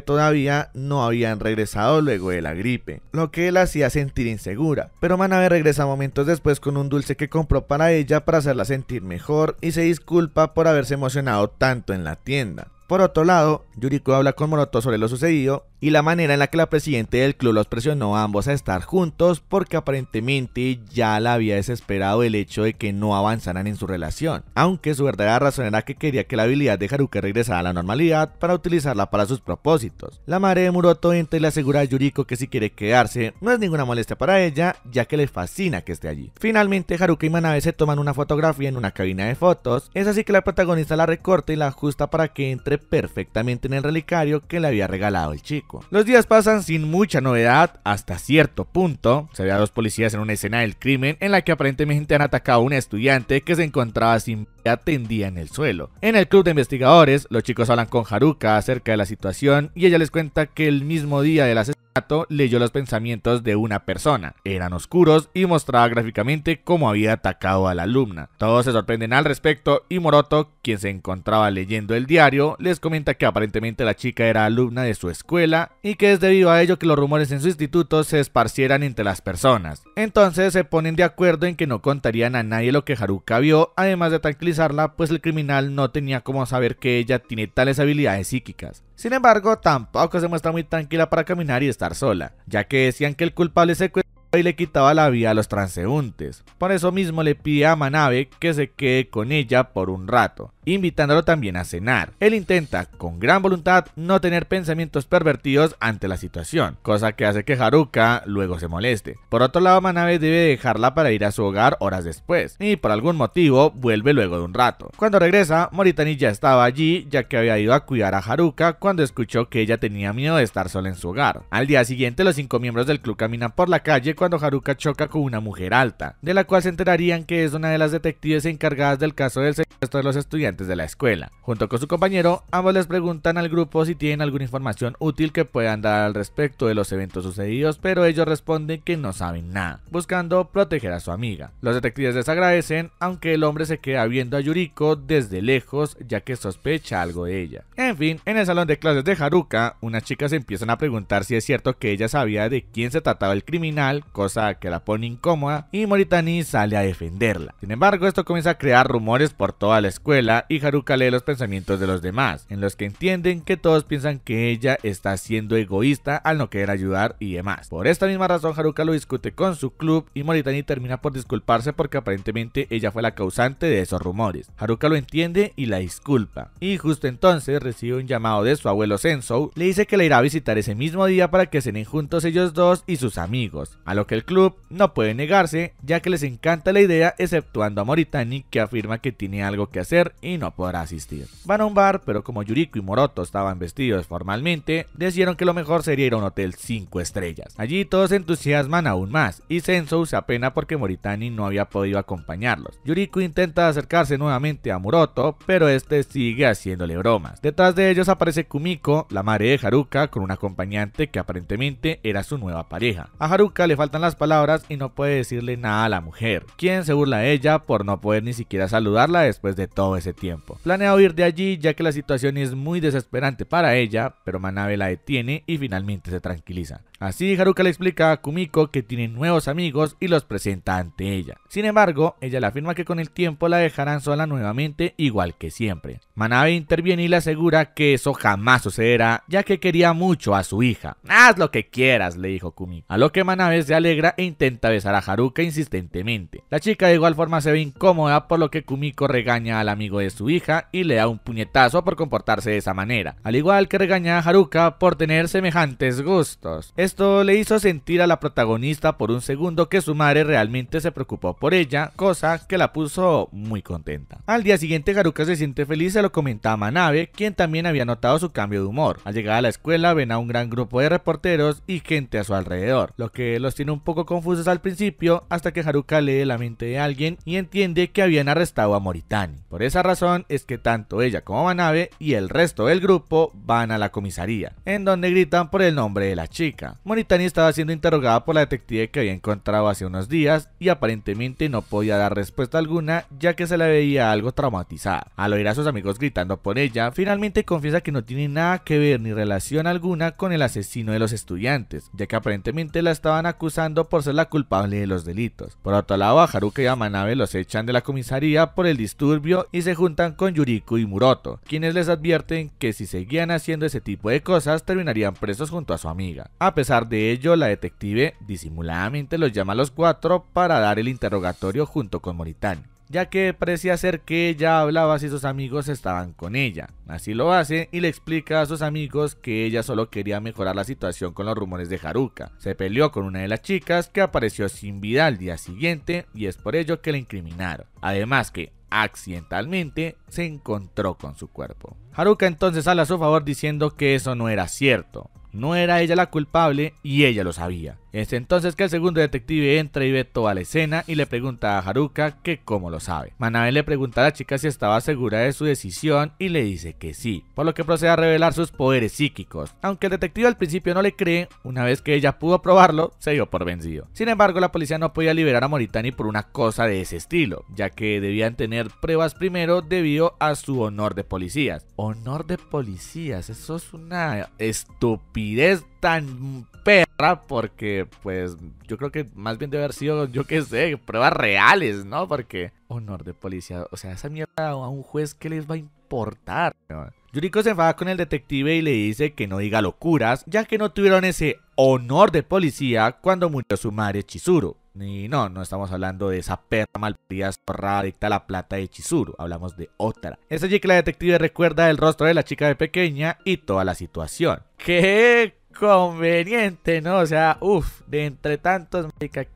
todavía no habían regresado luego de la gripe, lo que la hacía sentir insegura. Pero Manabe regresa momentos después con un dulce que compró para ella para hacerla sentir mejor y se disculpa por haberse emocionado tanto en la tienda. Por otro lado, Yuriko habla con Moroto sobre lo sucedido y la manera en la que la presidente del club los presionó a ambos a estar juntos porque aparentemente ya la había desesperado el hecho de que no avanzaran en su relación, aunque su verdadera razón era que quería que la habilidad de Haruka regresara a la normalidad para utilizarla para sus propósitos. La madre de Muroto entra y le asegura a Yuriko que si quiere quedarse no es ninguna molestia para ella ya que le fascina que esté allí. Finalmente Haruka y Manabe se toman una fotografía en una cabina de fotos, es así que la protagonista la recorta y la ajusta para que entre perfectamente en el relicario que le había regalado el chico. Los días pasan sin mucha novedad hasta cierto punto. Se ve a dos policías en una escena del crimen en la que aparentemente han atacado a un estudiante que se encontraba sin vida tendida en el suelo. En el club de investigadores, los chicos hablan con Haruka acerca de la situación y ella les cuenta que el mismo día de la leyó los pensamientos de una persona. Eran oscuros y mostraba gráficamente cómo había atacado a la alumna. Todos se sorprenden al respecto y Moroto, quien se encontraba leyendo el diario, les comenta que aparentemente la chica era alumna de su escuela y que es debido a ello que los rumores en su instituto se esparcieran entre las personas. Entonces se ponen de acuerdo en que no contarían a nadie lo que Haruka vio, además de tranquilizarla, pues el criminal no tenía cómo saber que ella tiene tales habilidades psíquicas. Sin embargo, tampoco se muestra muy tranquila para caminar y estar sola, ya que decían que el culpable secuestró y le quitaba la vida a los transeúntes. Por eso mismo le pide a Manabe que se quede con ella por un rato, invitándolo también a cenar. Él intenta, con gran voluntad, no tener pensamientos pervertidos ante la situación, cosa que hace que Haruka luego se moleste. Por otro lado, Manabe debe dejarla para ir a su hogar horas después, y por algún motivo vuelve luego de un rato. Cuando regresa, Moritani ya estaba allí, ya que había ido a cuidar a Haruka cuando escuchó que ella tenía miedo de estar sola en su hogar. Al día siguiente, los cinco miembros del club caminan por la calle cuando Haruka choca con una mujer alta, de la cual se enterarían que es una de las detectives encargadas del caso del secuestro de los estudiantes de la escuela. Junto con su compañero, ambos les preguntan al grupo si tienen alguna información útil que puedan dar al respecto de los eventos sucedidos, pero ellos responden que no saben nada, buscando proteger a su amiga. Los detectives agradecen, aunque el hombre se queda viendo a Yuriko desde lejos, ya que sospecha algo de ella. En fin, en el salón de clases de Haruka, unas chicas empiezan a preguntar si es cierto que ella sabía de quién se trataba el criminal, cosa que la pone incómoda, y Moritani sale a defenderla. Sin embargo, esto comienza a crear rumores por toda la escuela, y Haruka lee los pensamientos de los demás, en los que entienden que todos piensan que ella está siendo egoísta al no querer ayudar y demás. Por esta misma razón Haruka lo discute con su club y Moritani termina por disculparse porque aparentemente ella fue la causante de esos rumores. Haruka lo entiende y la disculpa. Y justo entonces recibe un llamado de su abuelo Senso, le dice que la irá a visitar ese mismo día para que cenen juntos ellos dos y sus amigos, a lo que el club no puede negarse ya que les encanta la idea exceptuando a Moritani que afirma que tiene algo que hacer y no podrá asistir. Van a un bar, pero como Yuriko y Moroto estaban vestidos formalmente, decidieron que lo mejor sería ir a un hotel 5 estrellas. Allí todos se entusiasman aún más y Senso se apena porque Moritani no había podido acompañarlos. Yuriko intenta acercarse nuevamente a Moroto, pero este sigue haciéndole bromas. Detrás de ellos aparece Kumiko, la madre de Haruka, con un acompañante que aparentemente era su nueva pareja. A Haruka le faltan las palabras y no puede decirle nada a la mujer, quien se burla de ella por no poder ni siquiera saludarla después de todo ese tiempo tiempo. Planea huir de allí ya que la situación es muy desesperante para ella, pero Manabe la detiene y finalmente se tranquiliza. Así Haruka le explica a Kumiko que tiene nuevos amigos y los presenta ante ella. Sin embargo, ella le afirma que con el tiempo la dejarán sola nuevamente igual que siempre. Manabe interviene y le asegura que eso jamás sucederá ya que quería mucho a su hija. Haz lo que quieras, le dijo Kumiko. A lo que Manabe se alegra e intenta besar a Haruka insistentemente. La chica de igual forma se ve incómoda por lo que Kumiko regaña al amigo de su hija y le da un puñetazo por comportarse de esa manera, al igual que regaña a Haruka por tener semejantes gustos. Esto le hizo sentir a la protagonista por un segundo que su madre realmente se preocupó por ella, cosa que la puso muy contenta. Al día siguiente Haruka se siente feliz, se lo comenta a Manabe, quien también había notado su cambio de humor. Al llegar a la escuela ven a un gran grupo de reporteros y gente a su alrededor, lo que los tiene un poco confusos al principio hasta que Haruka lee la mente de alguien y entiende que habían arrestado a Moritani. Por esa razón es que tanto ella como Manabe y el resto del grupo van a la comisaría, en donde gritan por el nombre de la chica. Moritani estaba siendo interrogada por la detective que había encontrado hace unos días y aparentemente no podía dar respuesta alguna ya que se la veía algo traumatizada. Al oír a sus amigos gritando por ella, finalmente confiesa que no tiene nada que ver ni relación alguna con el asesino de los estudiantes, ya que aparentemente la estaban acusando por ser la culpable de los delitos. Por otro lado, a Haruka y a Manabe los echan de la comisaría por el disturbio y se juntan con Yuriko y Muroto, quienes les advierten que si seguían haciendo ese tipo de cosas terminarían presos junto a su amiga. A pesar de ello, la detective disimuladamente los llama a los cuatro para dar el interrogatorio junto con Moritani ya que parecía ser que ella hablaba si sus amigos estaban con ella. Así lo hace y le explica a sus amigos que ella solo quería mejorar la situación con los rumores de Haruka. Se peleó con una de las chicas que apareció sin vida al día siguiente y es por ello que la incriminaron. Además que accidentalmente se encontró con su cuerpo. Haruka entonces habla a su favor diciendo que eso no era cierto, no era ella la culpable y ella lo sabía. Es este, entonces que el segundo detective entra y ve toda la escena y le pregunta a Haruka que cómo lo sabe. Manabe le pregunta a la chica si estaba segura de su decisión y le dice que sí, por lo que procede a revelar sus poderes psíquicos. Aunque el detective al principio no le cree, una vez que ella pudo probarlo, se dio por vencido. Sin embargo, la policía no podía liberar a Moritani por una cosa de ese estilo, ya que debían tener pruebas primero debido a su honor de policías. Honor de policías, eso es una estupidez tan perra porque pues yo creo que más bien debe haber sido, yo qué sé, pruebas reales, ¿no? Porque honor de policía, o sea, esa mierda a un juez que les va a importar. Yuriko se enfada con el detective y le dice que no diga locuras, ya que no tuvieron ese honor de policía cuando murió su madre Chizuru. Y no, no estamos hablando de esa perra maldita zorrada adicta a la plata de Chizuru, hablamos de otra. Es allí que la detective recuerda el rostro de la chica de pequeña y toda la situación. ¿Qué? conveniente, ¿no? O sea, uff, de entre tantos,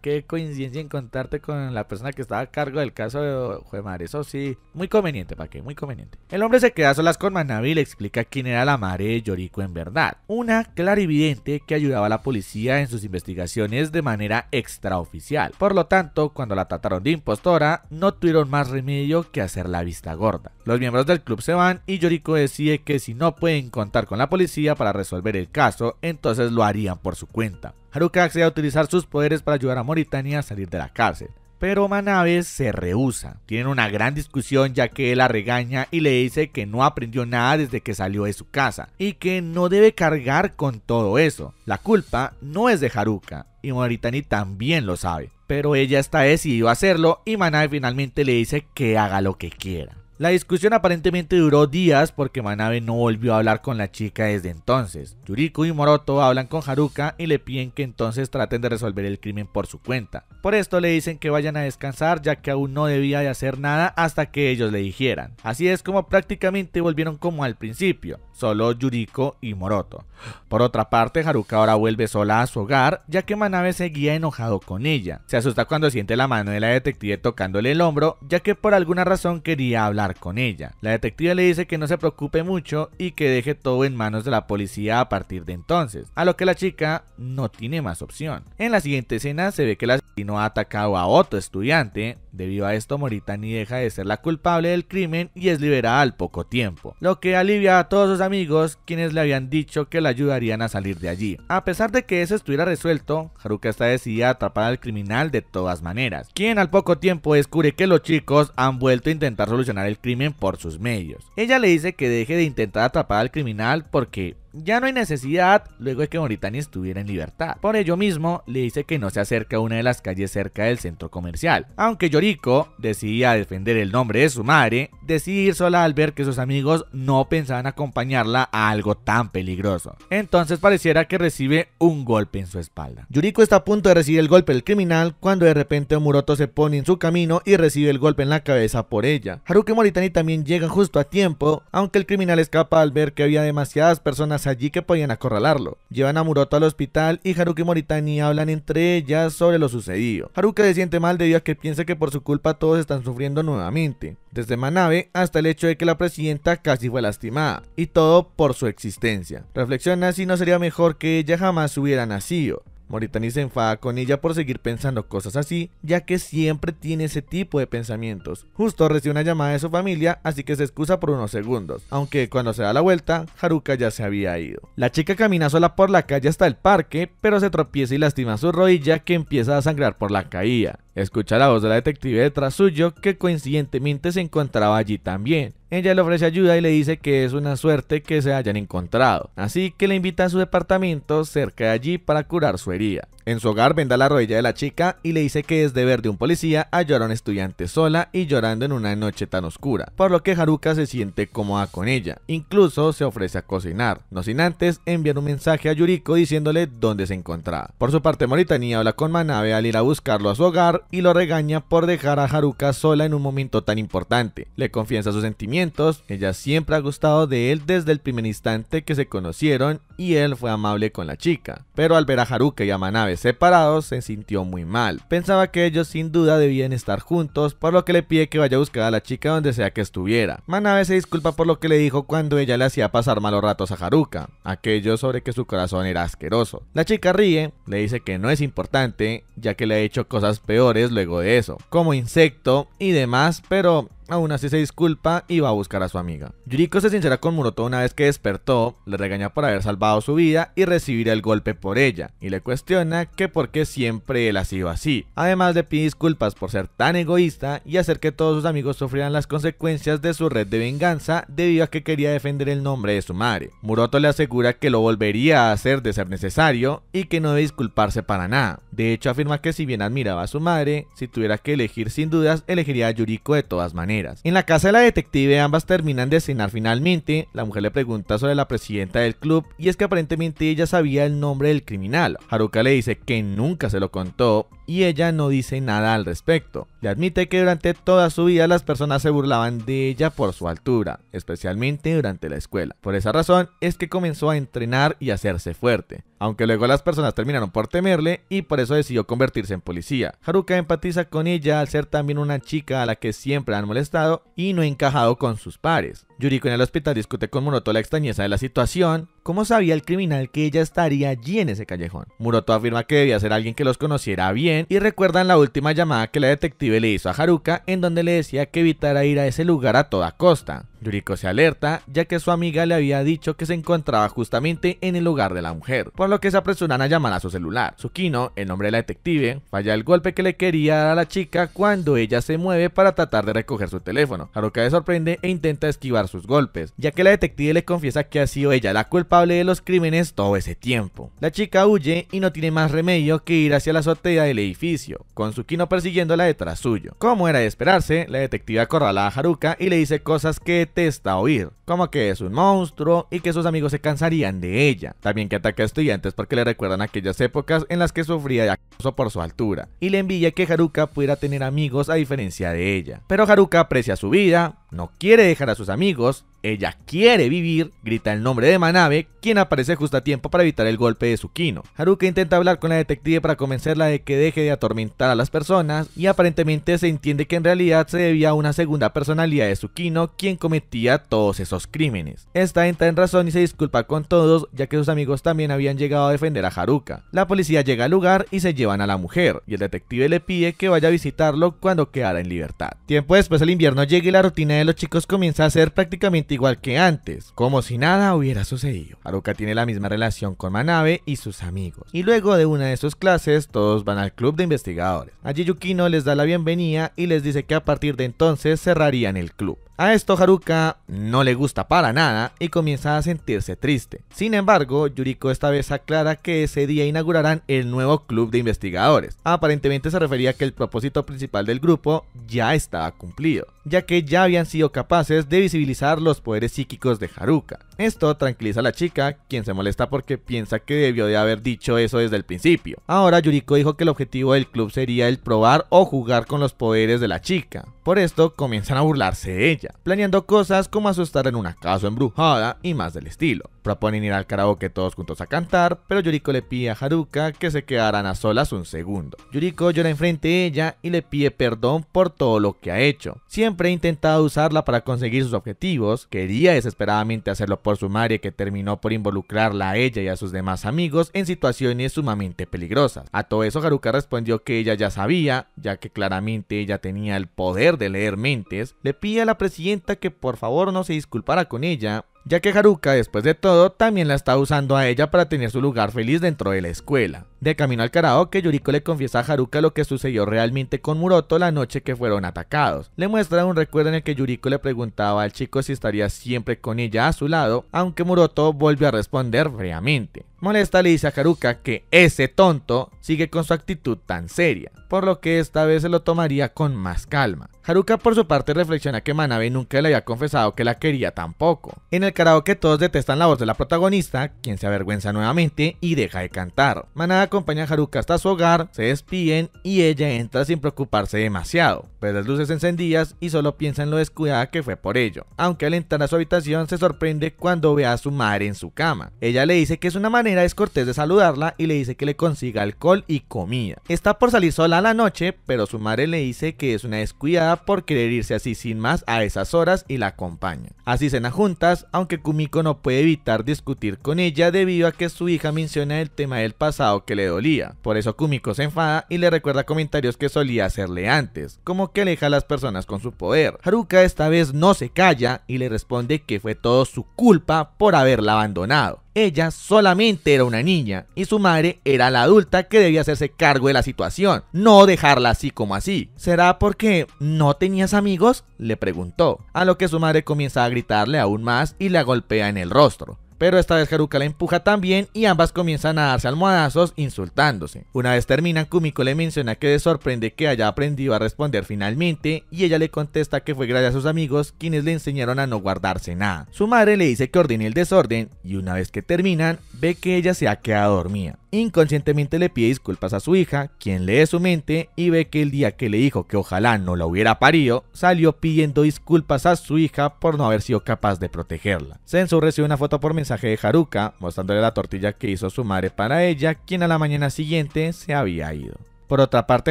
qué coincidencia encontrarte con la persona que estaba a cargo del caso de Juemar. Eso sí, muy conveniente, ¿para qué? Muy conveniente. El hombre se queda a solas con Manabi y le explica quién era la madre de Yoriko en verdad. Una clarividente que ayudaba a la policía en sus investigaciones de manera extraoficial. Por lo tanto, cuando la trataron de impostora, no tuvieron más remedio que hacer la vista gorda. Los miembros del club se van y Yoriko decide que si no pueden contar con la policía para resolver el caso, entonces lo harían por su cuenta. Haruka accede a utilizar sus poderes para ayudar a Moritani a salir de la cárcel. Pero Manabe se rehúsa. Tienen una gran discusión ya que él la regaña y le dice que no aprendió nada desde que salió de su casa y que no debe cargar con todo eso. La culpa no es de Haruka y Moritani también lo sabe. Pero ella está decidida a hacerlo y Manabe finalmente le dice que haga lo que quiera. La discusión aparentemente duró días porque Manabe no volvió a hablar con la chica desde entonces. Yuriko y Moroto hablan con Haruka y le piden que entonces traten de resolver el crimen por su cuenta. Por esto le dicen que vayan a descansar ya que aún no debía de hacer nada hasta que ellos le dijeran. Así es como prácticamente volvieron como al principio, solo Yuriko y Moroto. Por otra parte, Haruka ahora vuelve sola a su hogar ya que Manabe seguía enojado con ella. Se asusta cuando siente la mano de la detective tocándole el hombro ya que por alguna razón quería hablar con ella. La detective le dice que no se preocupe mucho y que deje todo en manos de la policía a partir de entonces, a lo que la chica no tiene más opción. En la siguiente escena se ve que las no ha atacado a otro estudiante. Debido a esto, morita ni deja de ser la culpable del crimen y es liberada al poco tiempo, lo que alivia a todos sus amigos quienes le habían dicho que la ayudarían a salir de allí. A pesar de que eso estuviera resuelto, Haruka está decidida a atrapar al criminal de todas maneras, quien al poco tiempo descubre que los chicos han vuelto a intentar solucionar el crimen por sus medios. Ella le dice que deje de intentar atrapar al criminal porque ya no hay necesidad luego de que Moritani estuviera en libertad. Por ello mismo, le dice que no se acerque a una de las calles cerca del centro comercial. Aunque Yoriko decidía defender el nombre de su madre, decide ir sola al ver que sus amigos no pensaban acompañarla a algo tan peligroso. Entonces pareciera que recibe un golpe en su espalda. Yoriko está a punto de recibir el golpe del criminal cuando de repente Muroto se pone en su camino y recibe el golpe en la cabeza por ella. Haruki y Moritani también llegan justo a tiempo, aunque el criminal escapa al ver que había demasiadas personas allí que podían acorralarlo. Llevan a Muroto al hospital y Haruki y Moritani hablan entre ellas sobre lo sucedido. Haruka se siente mal debido a que piensa que por su culpa todos están sufriendo nuevamente, desde Manabe hasta el hecho de que la presidenta casi fue lastimada, y todo por su existencia. Reflexiona si no sería mejor que ella jamás hubiera nacido, Moritani se enfada con ella por seguir pensando cosas así, ya que siempre tiene ese tipo de pensamientos. Justo recibe una llamada de su familia, así que se excusa por unos segundos, aunque cuando se da la vuelta, Haruka ya se había ido. La chica camina sola por la calle hasta el parque, pero se tropieza y lastima su rodilla que empieza a sangrar por la caída. Escucha la voz de la detective detrás suyo que coincidentemente se encontraba allí también. Ella le ofrece ayuda y le dice que es una suerte que se hayan encontrado, así que le invita a su departamento cerca de allí para curar su herida. En su hogar venda la rodilla de la chica y le dice que es deber de un policía ayudar a un estudiante sola y llorando en una noche tan oscura, por lo que Haruka se siente cómoda con ella, incluso se ofrece a cocinar, no sin antes enviar un mensaje a Yuriko diciéndole dónde se encontraba. Por su parte Moritani habla con Manabe al ir a buscarlo a su hogar y lo regaña por dejar a Haruka sola en un momento tan importante. Le confiesa sus sentimientos, ella siempre ha gustado de él desde el primer instante que se conocieron y él fue amable con la chica. Pero al ver a Haruka y a Manabe separados se sintió muy mal. Pensaba que ellos sin duda debían estar juntos, por lo que le pide que vaya a buscar a la chica donde sea que estuviera. Manabe se disculpa por lo que le dijo cuando ella le hacía pasar malos ratos a Haruka, aquello sobre que su corazón era asqueroso. La chica ríe, le dice que no es importante, ya que le ha hecho cosas peores luego de eso, como insecto y demás, pero Aún así se disculpa y va a buscar a su amiga. Yuriko se sincera con Muroto una vez que despertó, le regaña por haber salvado su vida y recibir el golpe por ella, y le cuestiona que por qué siempre él ha sido así. Además le pide disculpas por ser tan egoísta y hacer que todos sus amigos sufrieran las consecuencias de su red de venganza debido a que quería defender el nombre de su madre. Muroto le asegura que lo volvería a hacer de ser necesario y que no debe disculparse para nada. De hecho afirma que si bien admiraba a su madre, si tuviera que elegir sin dudas elegiría a Yuriko de todas maneras. En la casa de la detective ambas terminan de cenar finalmente, la mujer le pregunta sobre la presidenta del club y es que aparentemente ella sabía el nombre del criminal. Haruka le dice que nunca se lo contó y ella no dice nada al respecto. Le admite que durante toda su vida las personas se burlaban de ella por su altura, especialmente durante la escuela. Por esa razón es que comenzó a entrenar y hacerse fuerte, aunque luego las personas terminaron por temerle y por eso decidió convertirse en policía. Haruka empatiza con ella al ser también una chica a la que siempre han molestado y no encajado con sus pares. Yuriko en el hospital discute con Monoto la extrañeza de la situación, ¿Cómo sabía el criminal que ella estaría allí en ese callejón? Muroto afirma que debía ser alguien que los conociera bien y recuerdan la última llamada que la detective le hizo a Haruka en donde le decía que evitara ir a ese lugar a toda costa. Yuriko se alerta ya que su amiga le había dicho que se encontraba justamente en el lugar de la mujer, por lo que se apresuran a llamar a su celular. Tsukino, el nombre de la detective, falla el golpe que le quería dar a la chica cuando ella se mueve para tratar de recoger su teléfono. Haruka le sorprende e intenta esquivar sus golpes, ya que la detective le confiesa que ha sido ella la culpa de los crímenes todo ese tiempo. La chica huye y no tiene más remedio que ir hacia la azotea del edificio, con su persiguiendo persiguiéndola detrás suyo. Como era de esperarse, la detective acorrala a Haruka y le dice cosas que detesta oír, como que es un monstruo y que sus amigos se cansarían de ella. También que ataca a estudiantes porque le recuerdan aquellas épocas en las que sufría de acoso por su altura, y le envidia que Haruka pudiera tener amigos a diferencia de ella. Pero Haruka aprecia su vida, no quiere dejar a sus amigos, ella quiere vivir, grita el nombre de Manabe, quien aparece justo a tiempo para evitar el golpe de Sukino. Haruka intenta hablar con la detective para convencerla de que deje de atormentar a las personas y aparentemente se entiende que en realidad se debía a una segunda personalidad de Sukino, quien cometía todos esos crímenes. Esta entra en razón y se disculpa con todos ya que sus amigos también habían llegado a defender a Haruka. La policía llega al lugar y se llevan a la mujer y el detective le pide que vaya a visitarlo cuando quedara en libertad. Tiempo después el invierno llega y la rutina de los chicos comienza a ser prácticamente igual que antes, como si nada hubiera sucedido. Haruka tiene la misma relación con Manabe y sus amigos. Y luego de una de sus clases, todos van al club de investigadores. Allí Yukino les da la bienvenida y les dice que a partir de entonces cerrarían el club. A esto Haruka no le gusta para nada y comienza a sentirse triste. Sin embargo, Yuriko esta vez aclara que ese día inaugurarán el nuevo club de investigadores. Aparentemente se refería a que el propósito principal del grupo ya estaba cumplido ya que ya habían sido capaces de visibilizar los poderes psíquicos de Haruka. Esto tranquiliza a la chica, quien se molesta porque piensa que debió de haber dicho eso desde el principio. Ahora Yuriko dijo que el objetivo del club sería el probar o jugar con los poderes de la chica. Por esto comienzan a burlarse de ella, planeando cosas como asustar en una casa embrujada y más del estilo. Proponen ir al karaoke todos juntos a cantar, pero Yuriko le pide a Haruka que se quedaran a solas un segundo. Yuriko llora enfrente de ella y le pide perdón por todo lo que ha hecho. Siempre ha intentado usarla para conseguir sus objetivos, quería desesperadamente hacerlo por su madre que terminó por involucrarla a ella y a sus demás amigos en situaciones sumamente peligrosas. A todo eso Haruka respondió que ella ya sabía, ya que claramente ella tenía el poder de leer mentes, le pide a la presidenta que por favor no se disculpara con ella ya que Haruka después de todo también la está usando a ella para tener su lugar feliz dentro de la escuela. De camino al karaoke, Yuriko le confiesa a Haruka lo que sucedió realmente con Muroto la noche que fueron atacados. Le muestra un recuerdo en el que Yuriko le preguntaba al chico si estaría siempre con ella a su lado, aunque Muroto vuelve a responder fríamente. Molesta le dice a Haruka que ese tonto sigue con su actitud tan seria, por lo que esta vez se lo tomaría con más calma. Haruka por su parte reflexiona que Manabe nunca le había confesado que la quería tampoco. En el karaoke todos detestan la voz de la protagonista, quien se avergüenza nuevamente y deja de cantar. Manabe acompaña a Haruka hasta su hogar, se despiden y ella entra sin preocuparse demasiado, pero pues las luces encendidas y solo piensa en lo descuidada que fue por ello. Aunque al entrar a su habitación se sorprende cuando ve a su madre en su cama. Ella le dice que es una manera manera cortés de saludarla y le dice que le consiga alcohol y comida. Está por salir sola a la noche, pero su madre le dice que es una descuidada por querer irse así sin más a esas horas y la acompaña. Así cena juntas, aunque Kumiko no puede evitar discutir con ella debido a que su hija menciona el tema del pasado que le dolía. Por eso Kumiko se enfada y le recuerda comentarios que solía hacerle antes, como que aleja a las personas con su poder. Haruka esta vez no se calla y le responde que fue todo su culpa por haberla abandonado. Ella solamente era una niña y su madre era la adulta que debía hacerse cargo de la situación, no dejarla así como así. ¿Será porque no tenías amigos? le preguntó, a lo que su madre comienza a gritarle aún más y la golpea en el rostro. Pero esta vez Haruka la empuja también y ambas comienzan a darse almohadazos insultándose. Una vez terminan, Kumiko le menciona que le sorprende que haya aprendido a responder finalmente y ella le contesta que fue gracias a sus amigos quienes le enseñaron a no guardarse nada. Su madre le dice que ordene el desorden y una vez que terminan, ve que ella se ha quedado dormida. Inconscientemente le pide disculpas a su hija, quien lee su mente y ve que el día que le dijo que ojalá no la hubiera parido, salió pidiendo disculpas a su hija por no haber sido capaz de protegerla. Sensu recibe una foto por mensaje de Haruka mostrándole la tortilla que hizo su madre para ella, quien a la mañana siguiente se había ido. Por otra parte,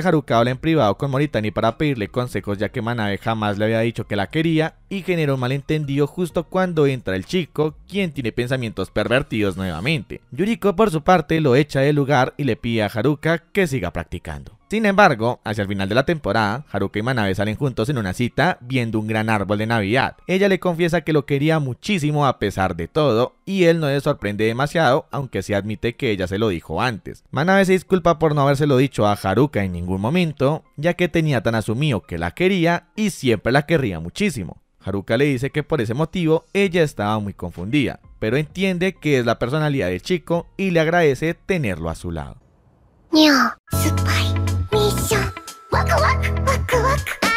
Haruka habla en privado con Moritani para pedirle consejos ya que Manabe jamás le había dicho que la quería y generó un malentendido justo cuando entra el chico, quien tiene pensamientos pervertidos nuevamente. Yuriko por su parte lo echa del lugar y le pide a Haruka que siga practicando. Sin embargo, hacia el final de la temporada, Haruka y Manabe salen juntos en una cita viendo un gran árbol de Navidad. Ella le confiesa que lo quería muchísimo a pesar de todo y él no le sorprende demasiado, aunque se admite que ella se lo dijo antes. Manabe se disculpa por no habérselo dicho a Haruka en ningún momento, ya que tenía tan asumido que la quería y siempre la querría muchísimo. Haruka le dice que por ese motivo ella estaba muy confundida, pero entiende que es la personalidad del chico y le agradece tenerlo a su lado. 一緒ワクワクワクワク